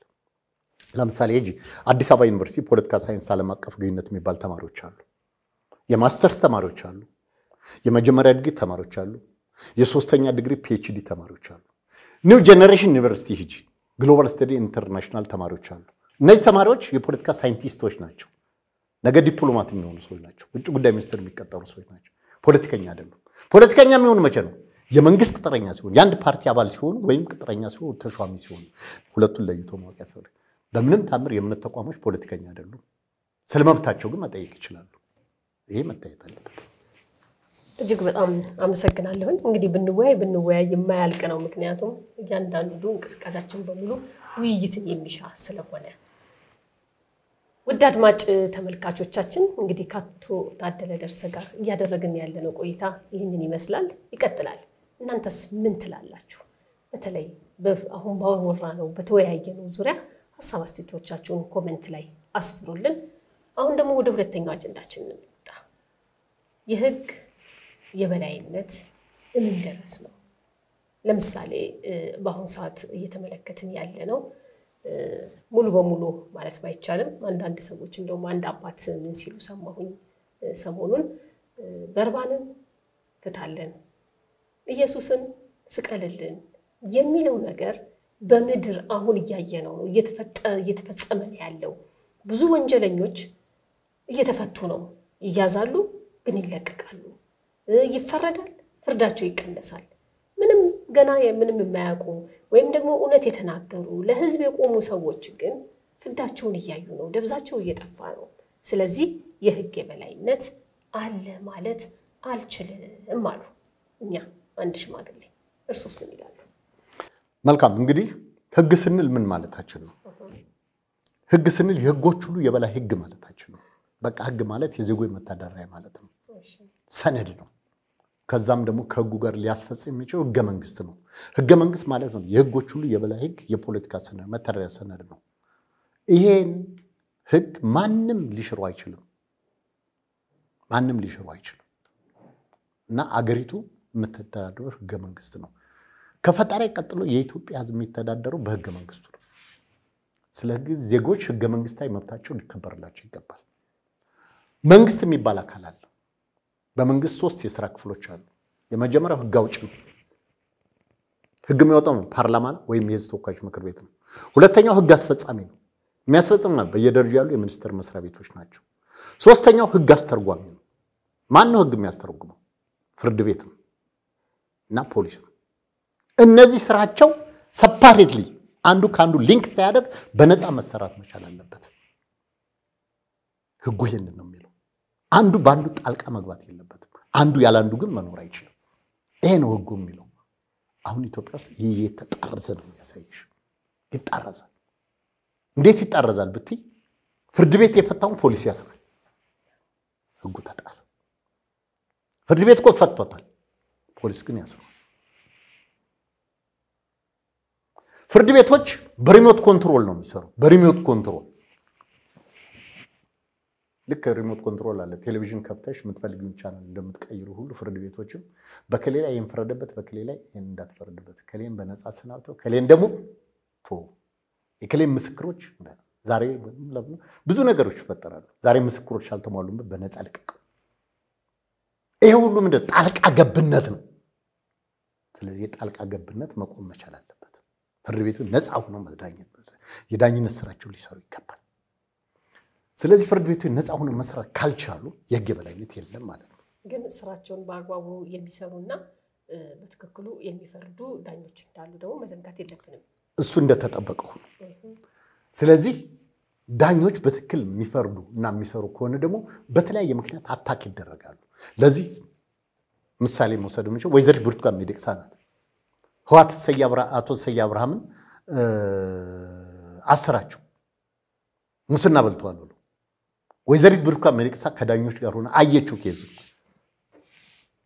ለምሳሌ ሂጂ አዲስ አበባ ዩኒቨርሲቲ ፖለቲካ ሳይንስ ዓለም አቀፍ ግንኙነት የሚባል ተማሪዎች አሉ፣ የማስተርስ ተማሪዎች አሉ፣ የመጀመሪያ ድግሪ ተማሪዎች አሉ። የሶስተኛ ድግሪ ፒኤችዲ ተማሪዎች አሉ። ኒው ጄኔሬሽን ዩኒቨርሲቲ ሂጂ፣ ግሎባል ስተዲ ኢንተርናሽናል ተማሪዎች አሉ። እነዚህ ተማሪዎች የፖለቲካ ሳይንቲስቶች ናቸው። ነገ ዲፕሎማት የሚሆኑ ሰዎች ናቸው። ውጭ ጉዳይ ሚኒስትር የሚቀጠሩ ሰዎች ናቸው። ፖለቲከኛ አይደሉም። ፖለቲከኛ የሚሆኑ መቼ ነው? የመንግስት ቅጥረኛ ሲሆኑ፣ የአንድ ፓርቲ አባል ሲሆኑ ወይም ቅጥረኛ ሲሆኑ፣ ተሿሚ ሲሆኑ፣ ሁለቱን ለይቶ ማወቅ ያስፈልጋል። በምንም ታምር የእምነት ተቋሞች ፖለቲከኛ አይደሉም። ስለ መብታቸው ግን መጠየቅ ይችላሉ። ይሄ መታየት አለበት። እጅግ በጣም አመሰግናለሁኝ። እንግዲህ ብንወያይ ብንወያይ የማያልቅ ነው። ምክንያቱም እያንዳንዱ እንቅስቃሴያችን በሙሉ ውይይትን የሚሻ ስለሆነ ውድ አድማጭ ተመልካቾቻችን እንግዲህ ከአቶ ታደለ ደርሰ ጋር እያደረግን ያለነው ቆይታ ይህንን ይመስላል፣ ይቀጥላል። እናንተስ ምን ትላላችሁ? በተለይ አሁን ባወራ ነው በተወያየ ነው ዙሪያ ሀሳብ አስተያየቶቻችሁን ኮመንት ላይ አስፍሩልን። አሁን ደግሞ ወደ ሁለተኛው አጀንዳችን እንምጣ የህግ የበላይነት እምንደረስ ነው? ለምሳሌ በአሁኑ ሰዓት እየተመለከትን ያለ ነው ሙሉ በሙሉ ማለት ባይቻልም አንዳንድ ሰዎች እንደውም አንድ አባት ምን ሲሉ ሰማሁኝ ሰሞኑን በርባንን ፍታልን፣ ኢየሱስን ስቀልልን የሚለው ነገር በምድር አሁን እያየነው ነው፣ እየተፈጸመ ያለው። ብዙ ወንጀለኞች እየተፈቱ ነው፣ ይያዛሉ ግን ይለቀቃሉ። ይፈረዳል፣ ፍርዳቸው ይቀነሳል። ምንም ገና ምንም የማያውቁ ወይም ደግሞ እውነት የተናገሩ ለህዝብ የቆሙ ሰዎች ግን ፍርዳቸውን እያዩ ነው፣ ደብዛቸው እየጠፋ ነው። ስለዚህ የህግ የበላይነት አለ ማለት አልችልም አሉ እኛ አንድ ሽማግሌ። እርሶስ ምን ይላሉ? መልካም እንግዲህ ህግ ስንል ምን ማለታችን ነው? ህግ ስንል የህጎች ሁሉ የበላይ ህግ ማለታችን ነው። በቃ ህግ ማለት የዜጎች መተዳደሪያ ማለት ነው፣ ሰነድ ነው። ከዛም ደግሞ ከህጉ ጋር ሊያስፈጽም የሚችለው ህገ መንግስት ነው። ህገ መንግስት ማለት ነው የህጎች ሁሉ የበላይ ህግ፣ የፖለቲካ ሰነድ፣ መተዳደሪያ ሰነድ ነው። ይሄን ህግ ማንም ሊሽሩ አይችልም። ማንም ሊሽሩ አይችልም እና አገሪቱ የምትተዳደረው ህገ መንግስት ነው። ከፈጣሪ ቀጥሎ የኢትዮጵያ ህዝብ የሚተዳደረው በህገ መንግስቱ ነው። ስለዚህ ዜጎች ህገ መንግስታዊ መብታቸው ሊከበርላቸው ይገባል። መንግስት የሚባል አካል አለ። በመንግስት ሶስት የስራ ክፍሎች አሉ። የመጀመሪያው ህግ አውጭ ነው። ህግ የሚወጣው ነው ፓርላማ ወይም የህዝብ ተወካዮች ምክር ቤት ነው። ሁለተኛው ህግ አስፈጻሚ ነው። የሚያስፈጽም በየደረጃ ያሉ የሚኒስቴር መስሪያ ቤቶች ናቸው። ሶስተኛው ህግ አስተርጓሚ ነው። ማን ነው ህግ የሚያስተረጉመው? ፍርድ ቤት ነው እና ፖሊስ ነው። እነዚህ ስራቸው ሰፓሬትሊ አንዱ ከአንዱ ሊንክ ሳያደርግ በነፃ መሰራት መቻል አለበት። ህጉ ይህንን ነው። አንዱ በአንዱ ጣልቃ መግባት የለበትም። አንዱ ያለ አንዱ ግን መኖር አይችልም። ይሄ ነው ህጉ የሚለው። አሁን ኢትዮጵያ ውስጥ ይህ የተጣረዘ ነው የሚያሳይሽ። ይጣረዛል። እንዴት ይጣረዛል ብትይ ፍርድ ቤት የፈታውን ፖሊስ ያስራል። ህጉ ተጣሰ። ፍርድ ቤት እኮ ፈቶታል፣ ፖሊስ ግን ያስራል። ፍርድ ቤቶች በሪሞት ኮንትሮል ነው የሚሰሩ። በሪሞት ኮንትሮል ልክ ሪሞት ኮንትሮል አለ። ቴሌቪዥን ከፍተሽ የምትፈልጊውን ቻናል እንደምትቀይሩ ሁሉ ፍርድ ቤቶችም በከሌ ላይ የምፈረድበት በከሌ ላይ ይህን እንዳትፈረድበት፣ ከሌን በነፃ አሰናብተው፣ ከሌን ደግሞ ቶ የከሌን ምስክሮች ዛሬ ብዙ ነገሮች ይፈጠራሉ። ዛሬ ምስክሮች አልተሟሉም፣ በነፃ ልቅቅ። ይሄ ሁሉ ምንድን ጣልቃ ገብነት ነው። ስለዚህ የጣልቃ ገብነት መቆም መቻል አለበት። ፍርድ ቤቱ ነፃ ሆኖ የዳኝነት ስራቸው ሊሰሩ ይገባል። ስለዚህ ፍርድ ቤቶች ነፃ ሆነ መስራት ካልቻሉ የህግ የበላይነት የለም ማለት ነው። ግን ስራቸውን በአግባቡ የሚሰሩና በትክክሉ የሚፈርዱ ዳኞች እንዳሉ ደግሞ መዘንጋት የለብንም። እሱ እንደተጠበቀ ሆኖ ስለዚህ ዳኞች በትክክል የሚፈርዱ እና የሚሰሩ ከሆነ ደግሞ በተለያየ ምክንያት አታክ ይደረጋሉ። ለዚህ ምሳሌ መውሰድ የምንችለው ወይዘሪት ብርቱካን ሚደቅሳ ናት። ህዋት አቶ ሰያ አብርሃምን አስራቸው ሙስና በልተዋል ብሎ ወይዘሪት ብርቱካን ሚደቅሳ ከዳኞች ጋር ሆነ አየችው ኬዙ።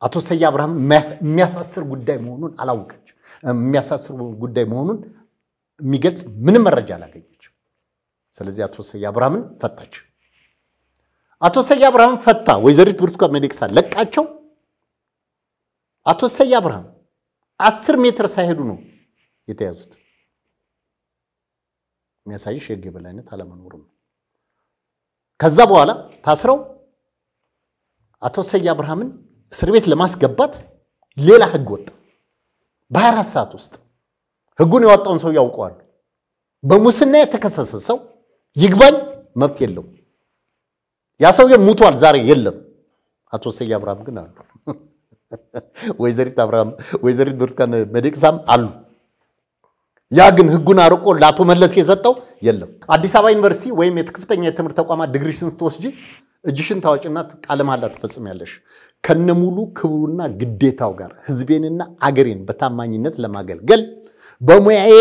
አቶ ሰያ አብርሃም የሚያሳስር ጉዳይ መሆኑን አላወቀች። የሚያሳስር ጉዳይ መሆኑን የሚገልጽ ምንም መረጃ አላገኘች። ስለዚህ አቶ ሰያ አብርሃምን ፈታች። አቶ ሰያ አብርሃም ፈታ። ወይዘሪት ብርቱካን ሚደቅሳ ለቃቸው። አቶ ሰያ አብርሃም አስር ሜትር ሳይሄዱ ነው የተያዙት። የሚያሳይሽ የህግ የበላይነት ነው። ከዛ በኋላ ታስረው አቶ ሰይ አብርሃምን እስር ቤት ለማስገባት ሌላ ህግ ወጣ። በ24 ሰዓት ውስጥ ህጉን የወጣውን ሰው ያውቀዋል። በሙስና የተከሰሰ ሰው ይግባኝ መብት የለው። ያ ሰውዬ ሙቷል፣ ዛሬ የለም። አቶ ሰይ አብርሃም ግን አሉ። ወይዘሪት አብርሃም ወይዘሪት ብርቱካን አሉ። ያ ግን ህጉን አርቆ ለአቶ መለስ የሰጠው የለም። አዲስ አበባ ዩኒቨርሲቲ ወይም ከፍተኛ የትምህርት ተቋማት ዲግሪሽን ስትወስጂ እጅሽን ታወጭና ቃለ መሐላ ትፈጽሚያለሽ ከነሙሉ ክብሩና ግዴታው ጋር ህዝቤንና አገሬን በታማኝነት ለማገልገል በሙያዬ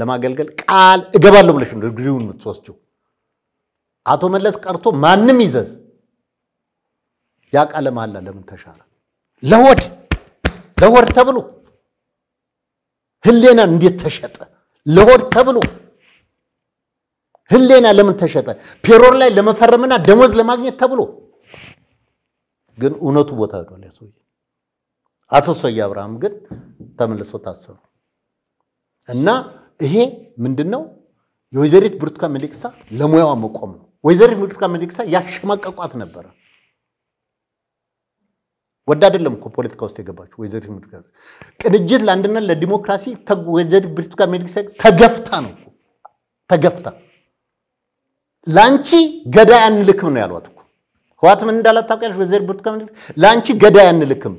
ለማገልገል ቃል እገባለሁ ብለሽ ድግሪውን የምትወስጂው። አቶ መለስ ቀርቶ ማንም ይዘዝ ያ ቃለ መሐላ ለምን ተሻረ? ለወድ ለወድ ተብሎ ህሌና እንዴት ተሸጠ? ለወድ ተብሎ ህሌና ለምን ተሸጠ? ፔሮል ላይ ለመፈረምና ደሞዝ ለማግኘት ተብሎ ግን እውነቱ ቦታ ሄዷል። ያ ሰውዬ አቶ ሰውዬ አብርሃም ግን ተመልሶ ታሰሩ እና ይሄ ምንድን ነው የወይዘሪት ብርቱካን ሚደቅሳ ለሙያዋ መቆም ነው። ወይዘሪት ብርቱካን ሚደቅሳ ያሸማቀቋት ነበረ። ወደ አይደለም እኮ ፖለቲካ ውስጥ የገባችው ወይዘሪት ብርቱካን ቅንጅት ለአንድነት ለዲሞክራሲ ወይዘሪት ብርቱካን ሚደቅሳ ተገፍታ ነው ተገፍታ ለአንቺ ገዳይ አንልክም ነው ያሏት እኮ ህዋት ምን እንዳላት ታውቂያለሽ? ወይዘሮ ብርቱካን ለአንቺ ገዳይ አንልክም፣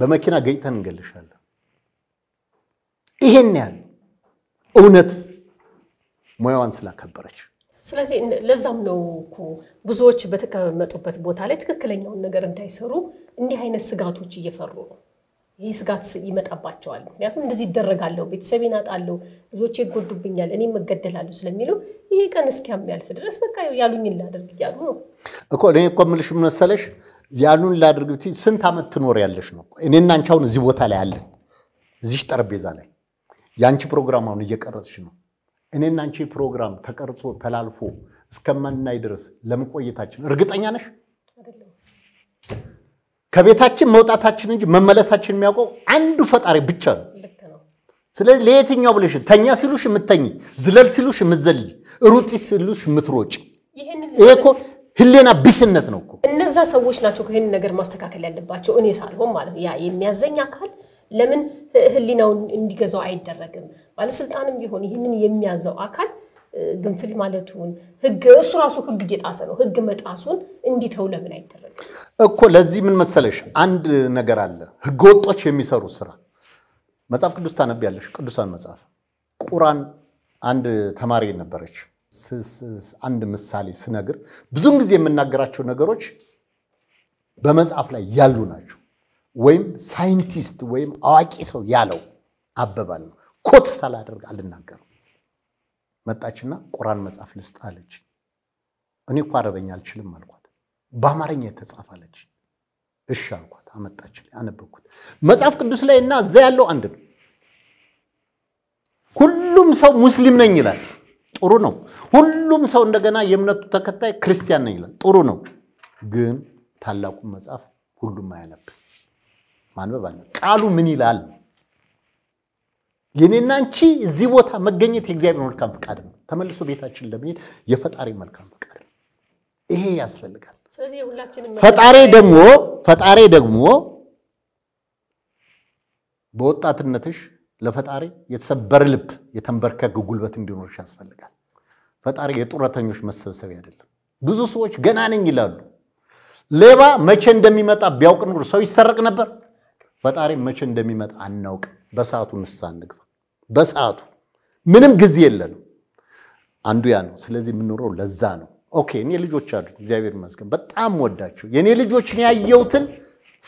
በመኪና ገይተን እንገልሻለን። ይሄን ያህል እውነት ሙያዋን ስላከበረች ስለዚህ ለዛም ነው እኮ ብዙዎች በተቀመጡበት ቦታ ላይ ትክክለኛውን ነገር እንዳይሰሩ እንዲህ አይነት ስጋቶች እየፈሩ ነው። ይህ ስጋት ይመጣባቸዋል። ምክንያቱም እንደዚህ ይደረጋለሁ፣ ቤተሰቤን አጣለሁ፣ ልጆቼ ይጎዱብኛል፣ እኔ እገደላለሁ ስለሚሉ ይሄ ቀን እስኪያልፍ ድረስ በቃ ያሉኝን ላደርግ እያሉ ነው እኮ። እኔ እኮ የምልሽ መሰለሽ ያሉን ላድርግ ብትይ ስንት ዓመት ትኖር ያለሽ ነው። እኔና አንቺ አሁን እዚህ ቦታ ላይ አለን፣ እዚሽ ጠረጴዛ ላይ የአንቺ ፕሮግራም አሁን እየቀረጽሽ ነው። እኔና አንቺ ፕሮግራም ተቀርጾ ተላልፎ እስከማናይ ድረስ ለመቆየታችን እርግጠኛ ነሽ? ከቤታችን መውጣታችን እንጂ መመለሳችን የሚያውቀው አንዱ ፈጣሪ ብቻ ነው። ስለዚህ ለየትኛው ብለሽ ተኛ ሲሉሽ የምተኝ፣ ዝለል ሲሉሽ የምዘል፣ ሩጢ ሲሉሽ የምትሮጭ ይሄ እኮ ህሌና ቢስነት ነው እኮ። እነዛ ሰዎች ናቸው ይህን ነገር ማስተካከል ያለባቸው፣ እኔ ሳልሆን ማለት ያ የሚያዘኝ አካል ለምን ህሊናውን እንዲገዛው አይደረግም? ባለስልጣንም ቢሆን ይህንን የሚያዘው አካል ግንፍል ማለቱን ህግ እሱ ራሱ ህግ እየጣሰ ነው። ህግ መጣሱን እንዲተው ለምን አይደረግም እኮ? ለዚህ ምን መሰለሽ አንድ ነገር አለ። ህገ ወጦች የሚሰሩ ስራ መጽሐፍ ቅዱስ ታነቢያለሽ፣ ቅዱሳን መጽሐፍ ቁራን። አንድ ተማሪ ነበረች። አንድ ምሳሌ ስነግር ብዙን ጊዜ የምናገራቸው ነገሮች በመጽሐፍ ላይ ያሉ ናቸው፣ ወይም ሳይንቲስት ወይም አዋቂ ሰው ያለው አበባል ነው። ኮት ሳላደርግ አልናገርም። መጣችና ቁራን መጽሐፍ ልስጥ አለች። እኔ እኮ አረበኛ አልችልም አልኳት። በአማርኛ የተጻፈ አለች። እሺ አልኳት። አመጣች፣ አነበብኩት። መጽሐፍ ቅዱስ ላይ እና እዛ ያለው አንድ ነው። ሁሉም ሰው ሙስሊም ነኝ ይላል። ጥሩ ነው። ሁሉም ሰው እንደገና የእምነቱ ተከታይ ክርስቲያን ነኝ ይላል። ጥሩ ነው። ግን ታላቁን መጽሐፍ ሁሉም አያነብ ማንበብ አለ። ቃሉ ምን ይላል? የኔና አንቺ እዚህ ቦታ መገኘት የእግዚአብሔር መልካም ፍቃድ ነው። ተመልሶ ቤታችን ለመሄድ የፈጣሪ መልካም ፍቃድ ነው። ይሄ ያስፈልጋል። ፈጣሪ ደግሞ ፈጣሪ ደግሞ በወጣትነትሽ ለፈጣሪ የተሰበረ ልብ የተንበርከክ ጉልበት እንዲኖርሽ ያስፈልጋል። ፈጣሪ የጡረተኞች መሰብሰቢያ አይደለም። ብዙ ሰዎች ገና ነኝ ይላሉ። ሌባ መቼ እንደሚመጣ ቢያውቅ ኑሮ ሰው ይሰረቅ ነበር። ፈጣሪ መቼ እንደሚመጣ አናውቅ። በሰዓቱ ንስሐ እንግባ። በሰዓቱ ምንም ጊዜ የለንም። አንዱ ያ ነው። ስለዚህ የምኖረው ለዛ ነው። ኦኬ እኔ ልጆች አሉ፣ እግዚአብሔር ይመስገን፣ በጣም ወዳቸው። የእኔ ልጆችን ያየሁትን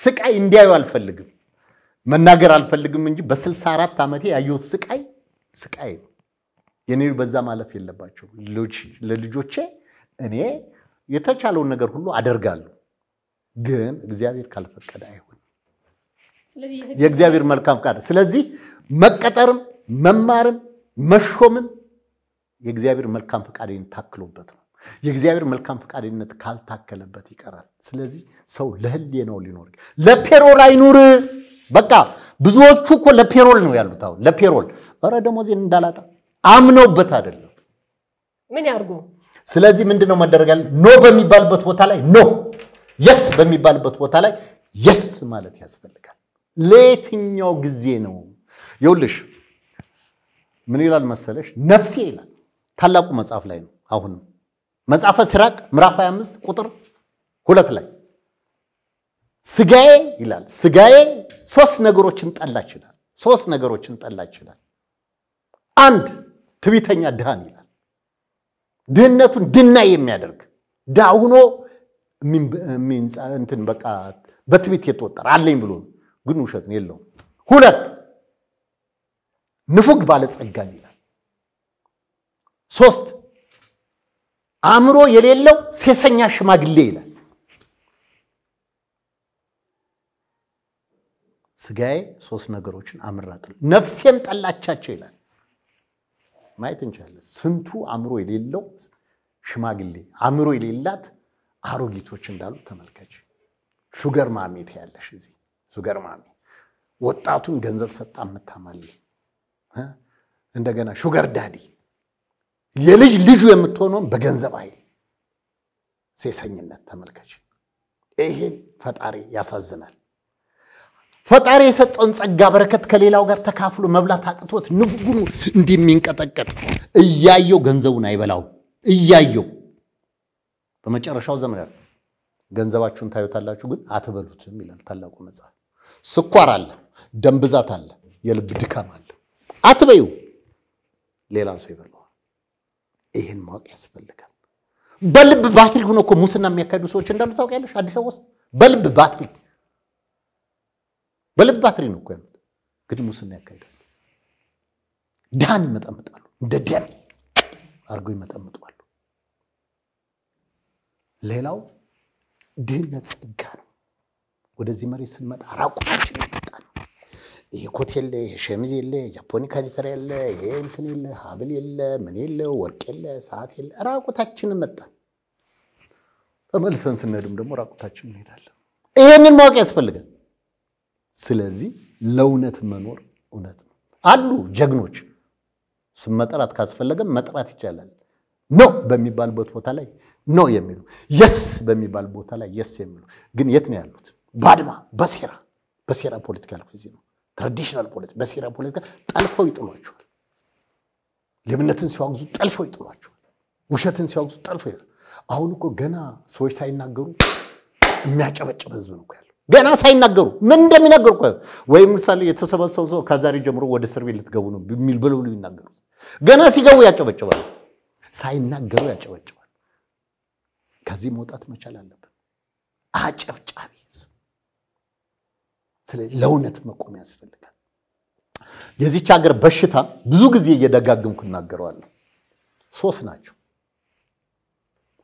ስቃይ እንዲያዩ አልፈልግም፣ መናገር አልፈልግም እንጂ በ64 ዓመቴ ያየሁት ስቃይ ስቃይ ነው። የኔ በዛ ማለፍ የለባቸው። ለልጆቼ እኔ የተቻለውን ነገር ሁሉ አደርጋለሁ፣ ግን እግዚአብሔር ካልፈቀደ አይሆን፣ የእግዚአብሔር መልካም ፈቃድ። ስለዚህ መቀጠርም መማርም መሾምም የእግዚአብሔር መልካም ፈቃደኝነት ታክሎበት ነው። የእግዚአብሔር መልካም ፈቃደኝነት ካልታከለበት ይቀራል። ስለዚህ ሰው ነው ሊኖር ለፔሮል አይኑር። በቃ ብዙዎቹ እኮ ለፔሮል ነው ያሉት። አሁን ለፔሮል ኧረ ደሞዜን እንዳላጣ አምነውበት አይደለም። ምን ያርጉ? ስለዚህ ምንድን ነው ኖ በሚባልበት ቦታ ላይ ኖ፣ የስ በሚባልበት ቦታ ላይ የስ ማለት ያስፈልጋል። ለየትኛው ጊዜ ነው ይውልሽ ምን ይላል መሰለሽ? ነፍሴ ይላል ታላቁ መጽሐፍ ላይ ነው። አሁንም መጽሐፈ ሲራቅ ምዕራፍ 25 ቁጥር ሁለት ላይ ስጋዬ ይላል ስጋዬ ሶስት ነገሮችን ጠላች ይላል። ሶስት ነገሮችን ጠላች ይላል። አንድ ትቢተኛ ድሃን ይላል። ድህነቱን ድና የሚያደርግ ድሃ ሁኖ እንትን በቃ በትቢት የተወጠረ አለኝ ብሎ ግን ውሸት የለውም። ሁለት ንፉግ ባለጸጋም ይላል። ሶስት አእምሮ የሌለው ሴሰኛ ሽማግሌ ይላል። ስጋዬ ሶስት ነገሮችን አምራጥል ነፍሴም ጠላቻቸው ይላል። ማየት እንችላለን። ስንቱ አእምሮ የሌለው ሽማግሌ አእምሮ የሌላት አሮጊቶች እንዳሉ ተመልከች። ሹገር ማሜ ያለሽ እዚህ ሹገር ማሜ ወጣቱን ገንዘብ ሰጣ የምታማልል እንደገና ሹገር ዳዲ የልጅ ልጁ የምትሆነውን በገንዘብ ኃይል ሴሰኝነት ተመልከች። ይሄን ፈጣሪ ያሳዝናል። ፈጣሪ የሰጠውን ጸጋ በረከት ከሌላው ጋር ተካፍሎ መብላት አቅቶት ንፍጉሙ እንዲሚንቀጠቀጥ እያየው ገንዘቡን አይበላው እያየው በመጨረሻው ዘመን ያለ ገንዘባችሁን ታዩታላችሁ፣ ግን አትበሉትም ይላል ታላቁ መጽሐፍ። ስኳር አለ፣ ደም ብዛት አለ፣ የልብ ድካም አለ። አትበዩ፣ ሌላ ሰው ይበላዋል። ይህን ማወቅ ያስፈልጋል። በልብ ባትሪ ሆኖ እኮ ሙስና የሚያካሂዱ ሰዎች እንዳሉ ታውቂያለሽ? አዲስ አበባ ውስጥ በልብ ባትሪ በልብ ባትሪ ነው እኮ ያሉት፣ ግን ሙስና ያካሂዳሉ። ድሃን ይመጠምጣሉ፣ እንደ ደም አድርጎ ይመጠምጠዋሉ። ሌላው ድህነት ጸጋ ነው። ወደዚህ መሬት ስንመጣ ራቁታችን ይሄ ኮት የለ፣ ይሄ ሸሚዝ የለ፣ ጃፖኒ ካሊተር የለ፣ ይሄ እንትን የለ፣ ሀብል የለ፣ ምን የለ፣ ወርቅ የለ፣ ሰዓት የለ፣ ራቁታችንን መጣን። ተመልሰን ስንሄድም ደግሞ ራቁታችን እንሄዳለን። ይሄንን ማወቅ ያስፈልጋል። ስለዚህ ለእውነት መኖር እውነት ነው። አሉ ጀግኖች ስም መጠራት ካስፈለገም መጥራት ይቻላል። ኖ በሚባልበት ቦታ ላይ ኖ የሚሉ የስ በሚባል ቦታ ላይ የስ የሚሉ ግን የት ነው ያሉት? ባድማ በሴራ በሴራ ፖለቲካ ያልኩ ነው። ትራዲሽናል ፖለቲካ በሴራ ፖለቲካ ጠልፈው ይጥሏቸዋል። ሌብነትን ሲዋግዙ ጠልፈው ይጥሏቸዋል። ውሸትን ሲዋግዙ ጠልፈው ይጥሏቸዋል። አሁን እኮ ገና ሰዎች ሳይናገሩ የሚያጨበጭበ ህዝብ ነው ያለው። ገና ሳይናገሩ ምን እንደሚናገሩ ወይም ምሳሌ የተሰበሰቡ ሰው ከዛሬ ጀምሮ ወደ እስር ቤት ልትገቡ ነው የሚል ብለው የሚናገሩ ገና ሲገቡ ያጨበጭባሉ፣ ሳይናገሩ ያጨበጭባሉ። ከዚህ መውጣት መቻል አለብን። አጨብጫቢ ስለዚህ ለእውነት መቆም ያስፈልጋል። የዚች ሀገር በሽታ ብዙ ጊዜ እየደጋግምኩ እናገረዋለሁ። ሶስት ናቸው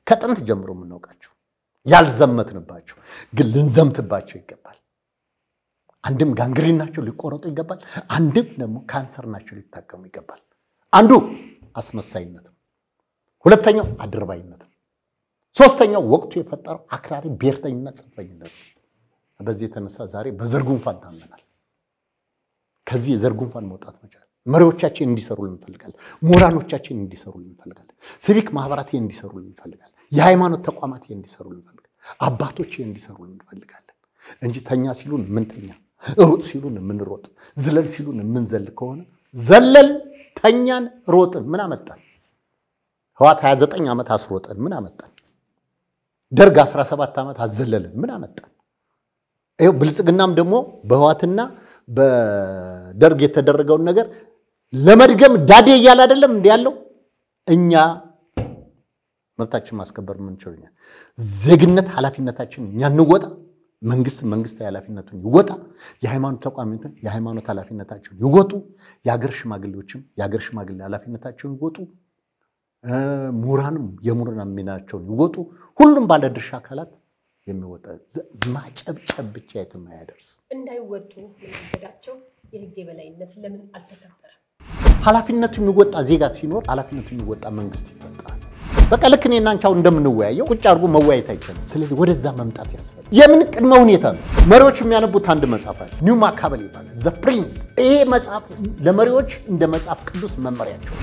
ከጥንት ጀምሮ የምናውቃቸው ያልዘመትንባቸው፣ ግን ልንዘምትባቸው ይገባል። አንድም ጋንግሪን ናቸው፣ ሊቆረጡ ይገባል። አንድም ደግሞ ካንሰር ናቸው፣ ሊታከሙ ይገባል። አንዱ አስመሳይነት ነው። ሁለተኛው አድርባይነት ነው። ሶስተኛው ወቅቱ የፈጠረው አክራሪ ብሔርተኝነት፣ ጽንፈኝነት ነው። በዚህ የተነሳ ዛሬ በዘር ጉንፋን ታመናል። ከዚህ የዘር ጉንፋን መውጣት መቻል መሪዎቻችን እንዲሰሩ እንፈልጋለን። ሞራሎቻችን እንዲሰሩ እንፈልጋለን። ሲቪክ ማህበራት እንዲሰሩ እንፈልጋለን። የሃይማኖት ተቋማት እንዲሰሩ እንፈልጋለን። አባቶች እንዲሰሩ እንፈልጋለን እንጂ ተኛ ሲሉን ምንተኛ፣ ሩጥ ሲሉን የምንሮጥ፣ ዝለል ሲሉን የምንዘል ከሆነ ዘለል ተኛን፣ ሮጥን፣ ምን አመጣን? ህዋት 29 ዓመት አስሮጠን ምን አመጣን? ደርግ 17 ዓመት አዘለልን፣ ምን አመጣን? ይኸው ብልጽግናም ደግሞ በህዋትና በደርግ የተደረገውን ነገር ለመድገም ዳዴ እያለ አይደለም እንዲ ያለው እኛ መብታችን ማስከበር የምንችል ዜግነት ኃላፊነታችን እኛ እንወጣ። መንግስት መንግስት ኃላፊነቱን ይወጣ። የሃይማኖት ተቋሚትን የሃይማኖት ኃላፊነታቸውን ይወጡ። የአገር ሽማግሌዎችም የአገር ሽማግሌ ኃላፊነታቸውን ይወጡ። ምሁራንም የምሁራን ሚናቸውን ይወጡ። ሁሉም ባለድርሻ አካላት የሚወጣ ማጨብጨብ ብቻ የትም አያደርስም። እንዳይወጡ ምናገዳቸው የህግ የበላይነት ለምን አልተከበረም? ኃላፊነቱ የሚወጣ ዜጋ ሲኖር ኃላፊነቱ የሚወጣ መንግስት ይፈጠራል። በቃ ልክ እኔና አንቺ አሁን እንደምንወያየው ቁጭ አድርጎ መወያየት አይችልም። ስለዚህ ወደዛ መምጣት ያስፈልግ። የምን ቅድመ ሁኔታ ነው? መሪዎች የሚያነቡት አንድ መጽሐፍ አለ፣ ኒው ማካበል ይባላል፣ ዘ ፕሪንስ። ይሄ መጽሐፍ ለመሪዎች እንደ መጽሐፍ ቅዱስ መመሪያቸው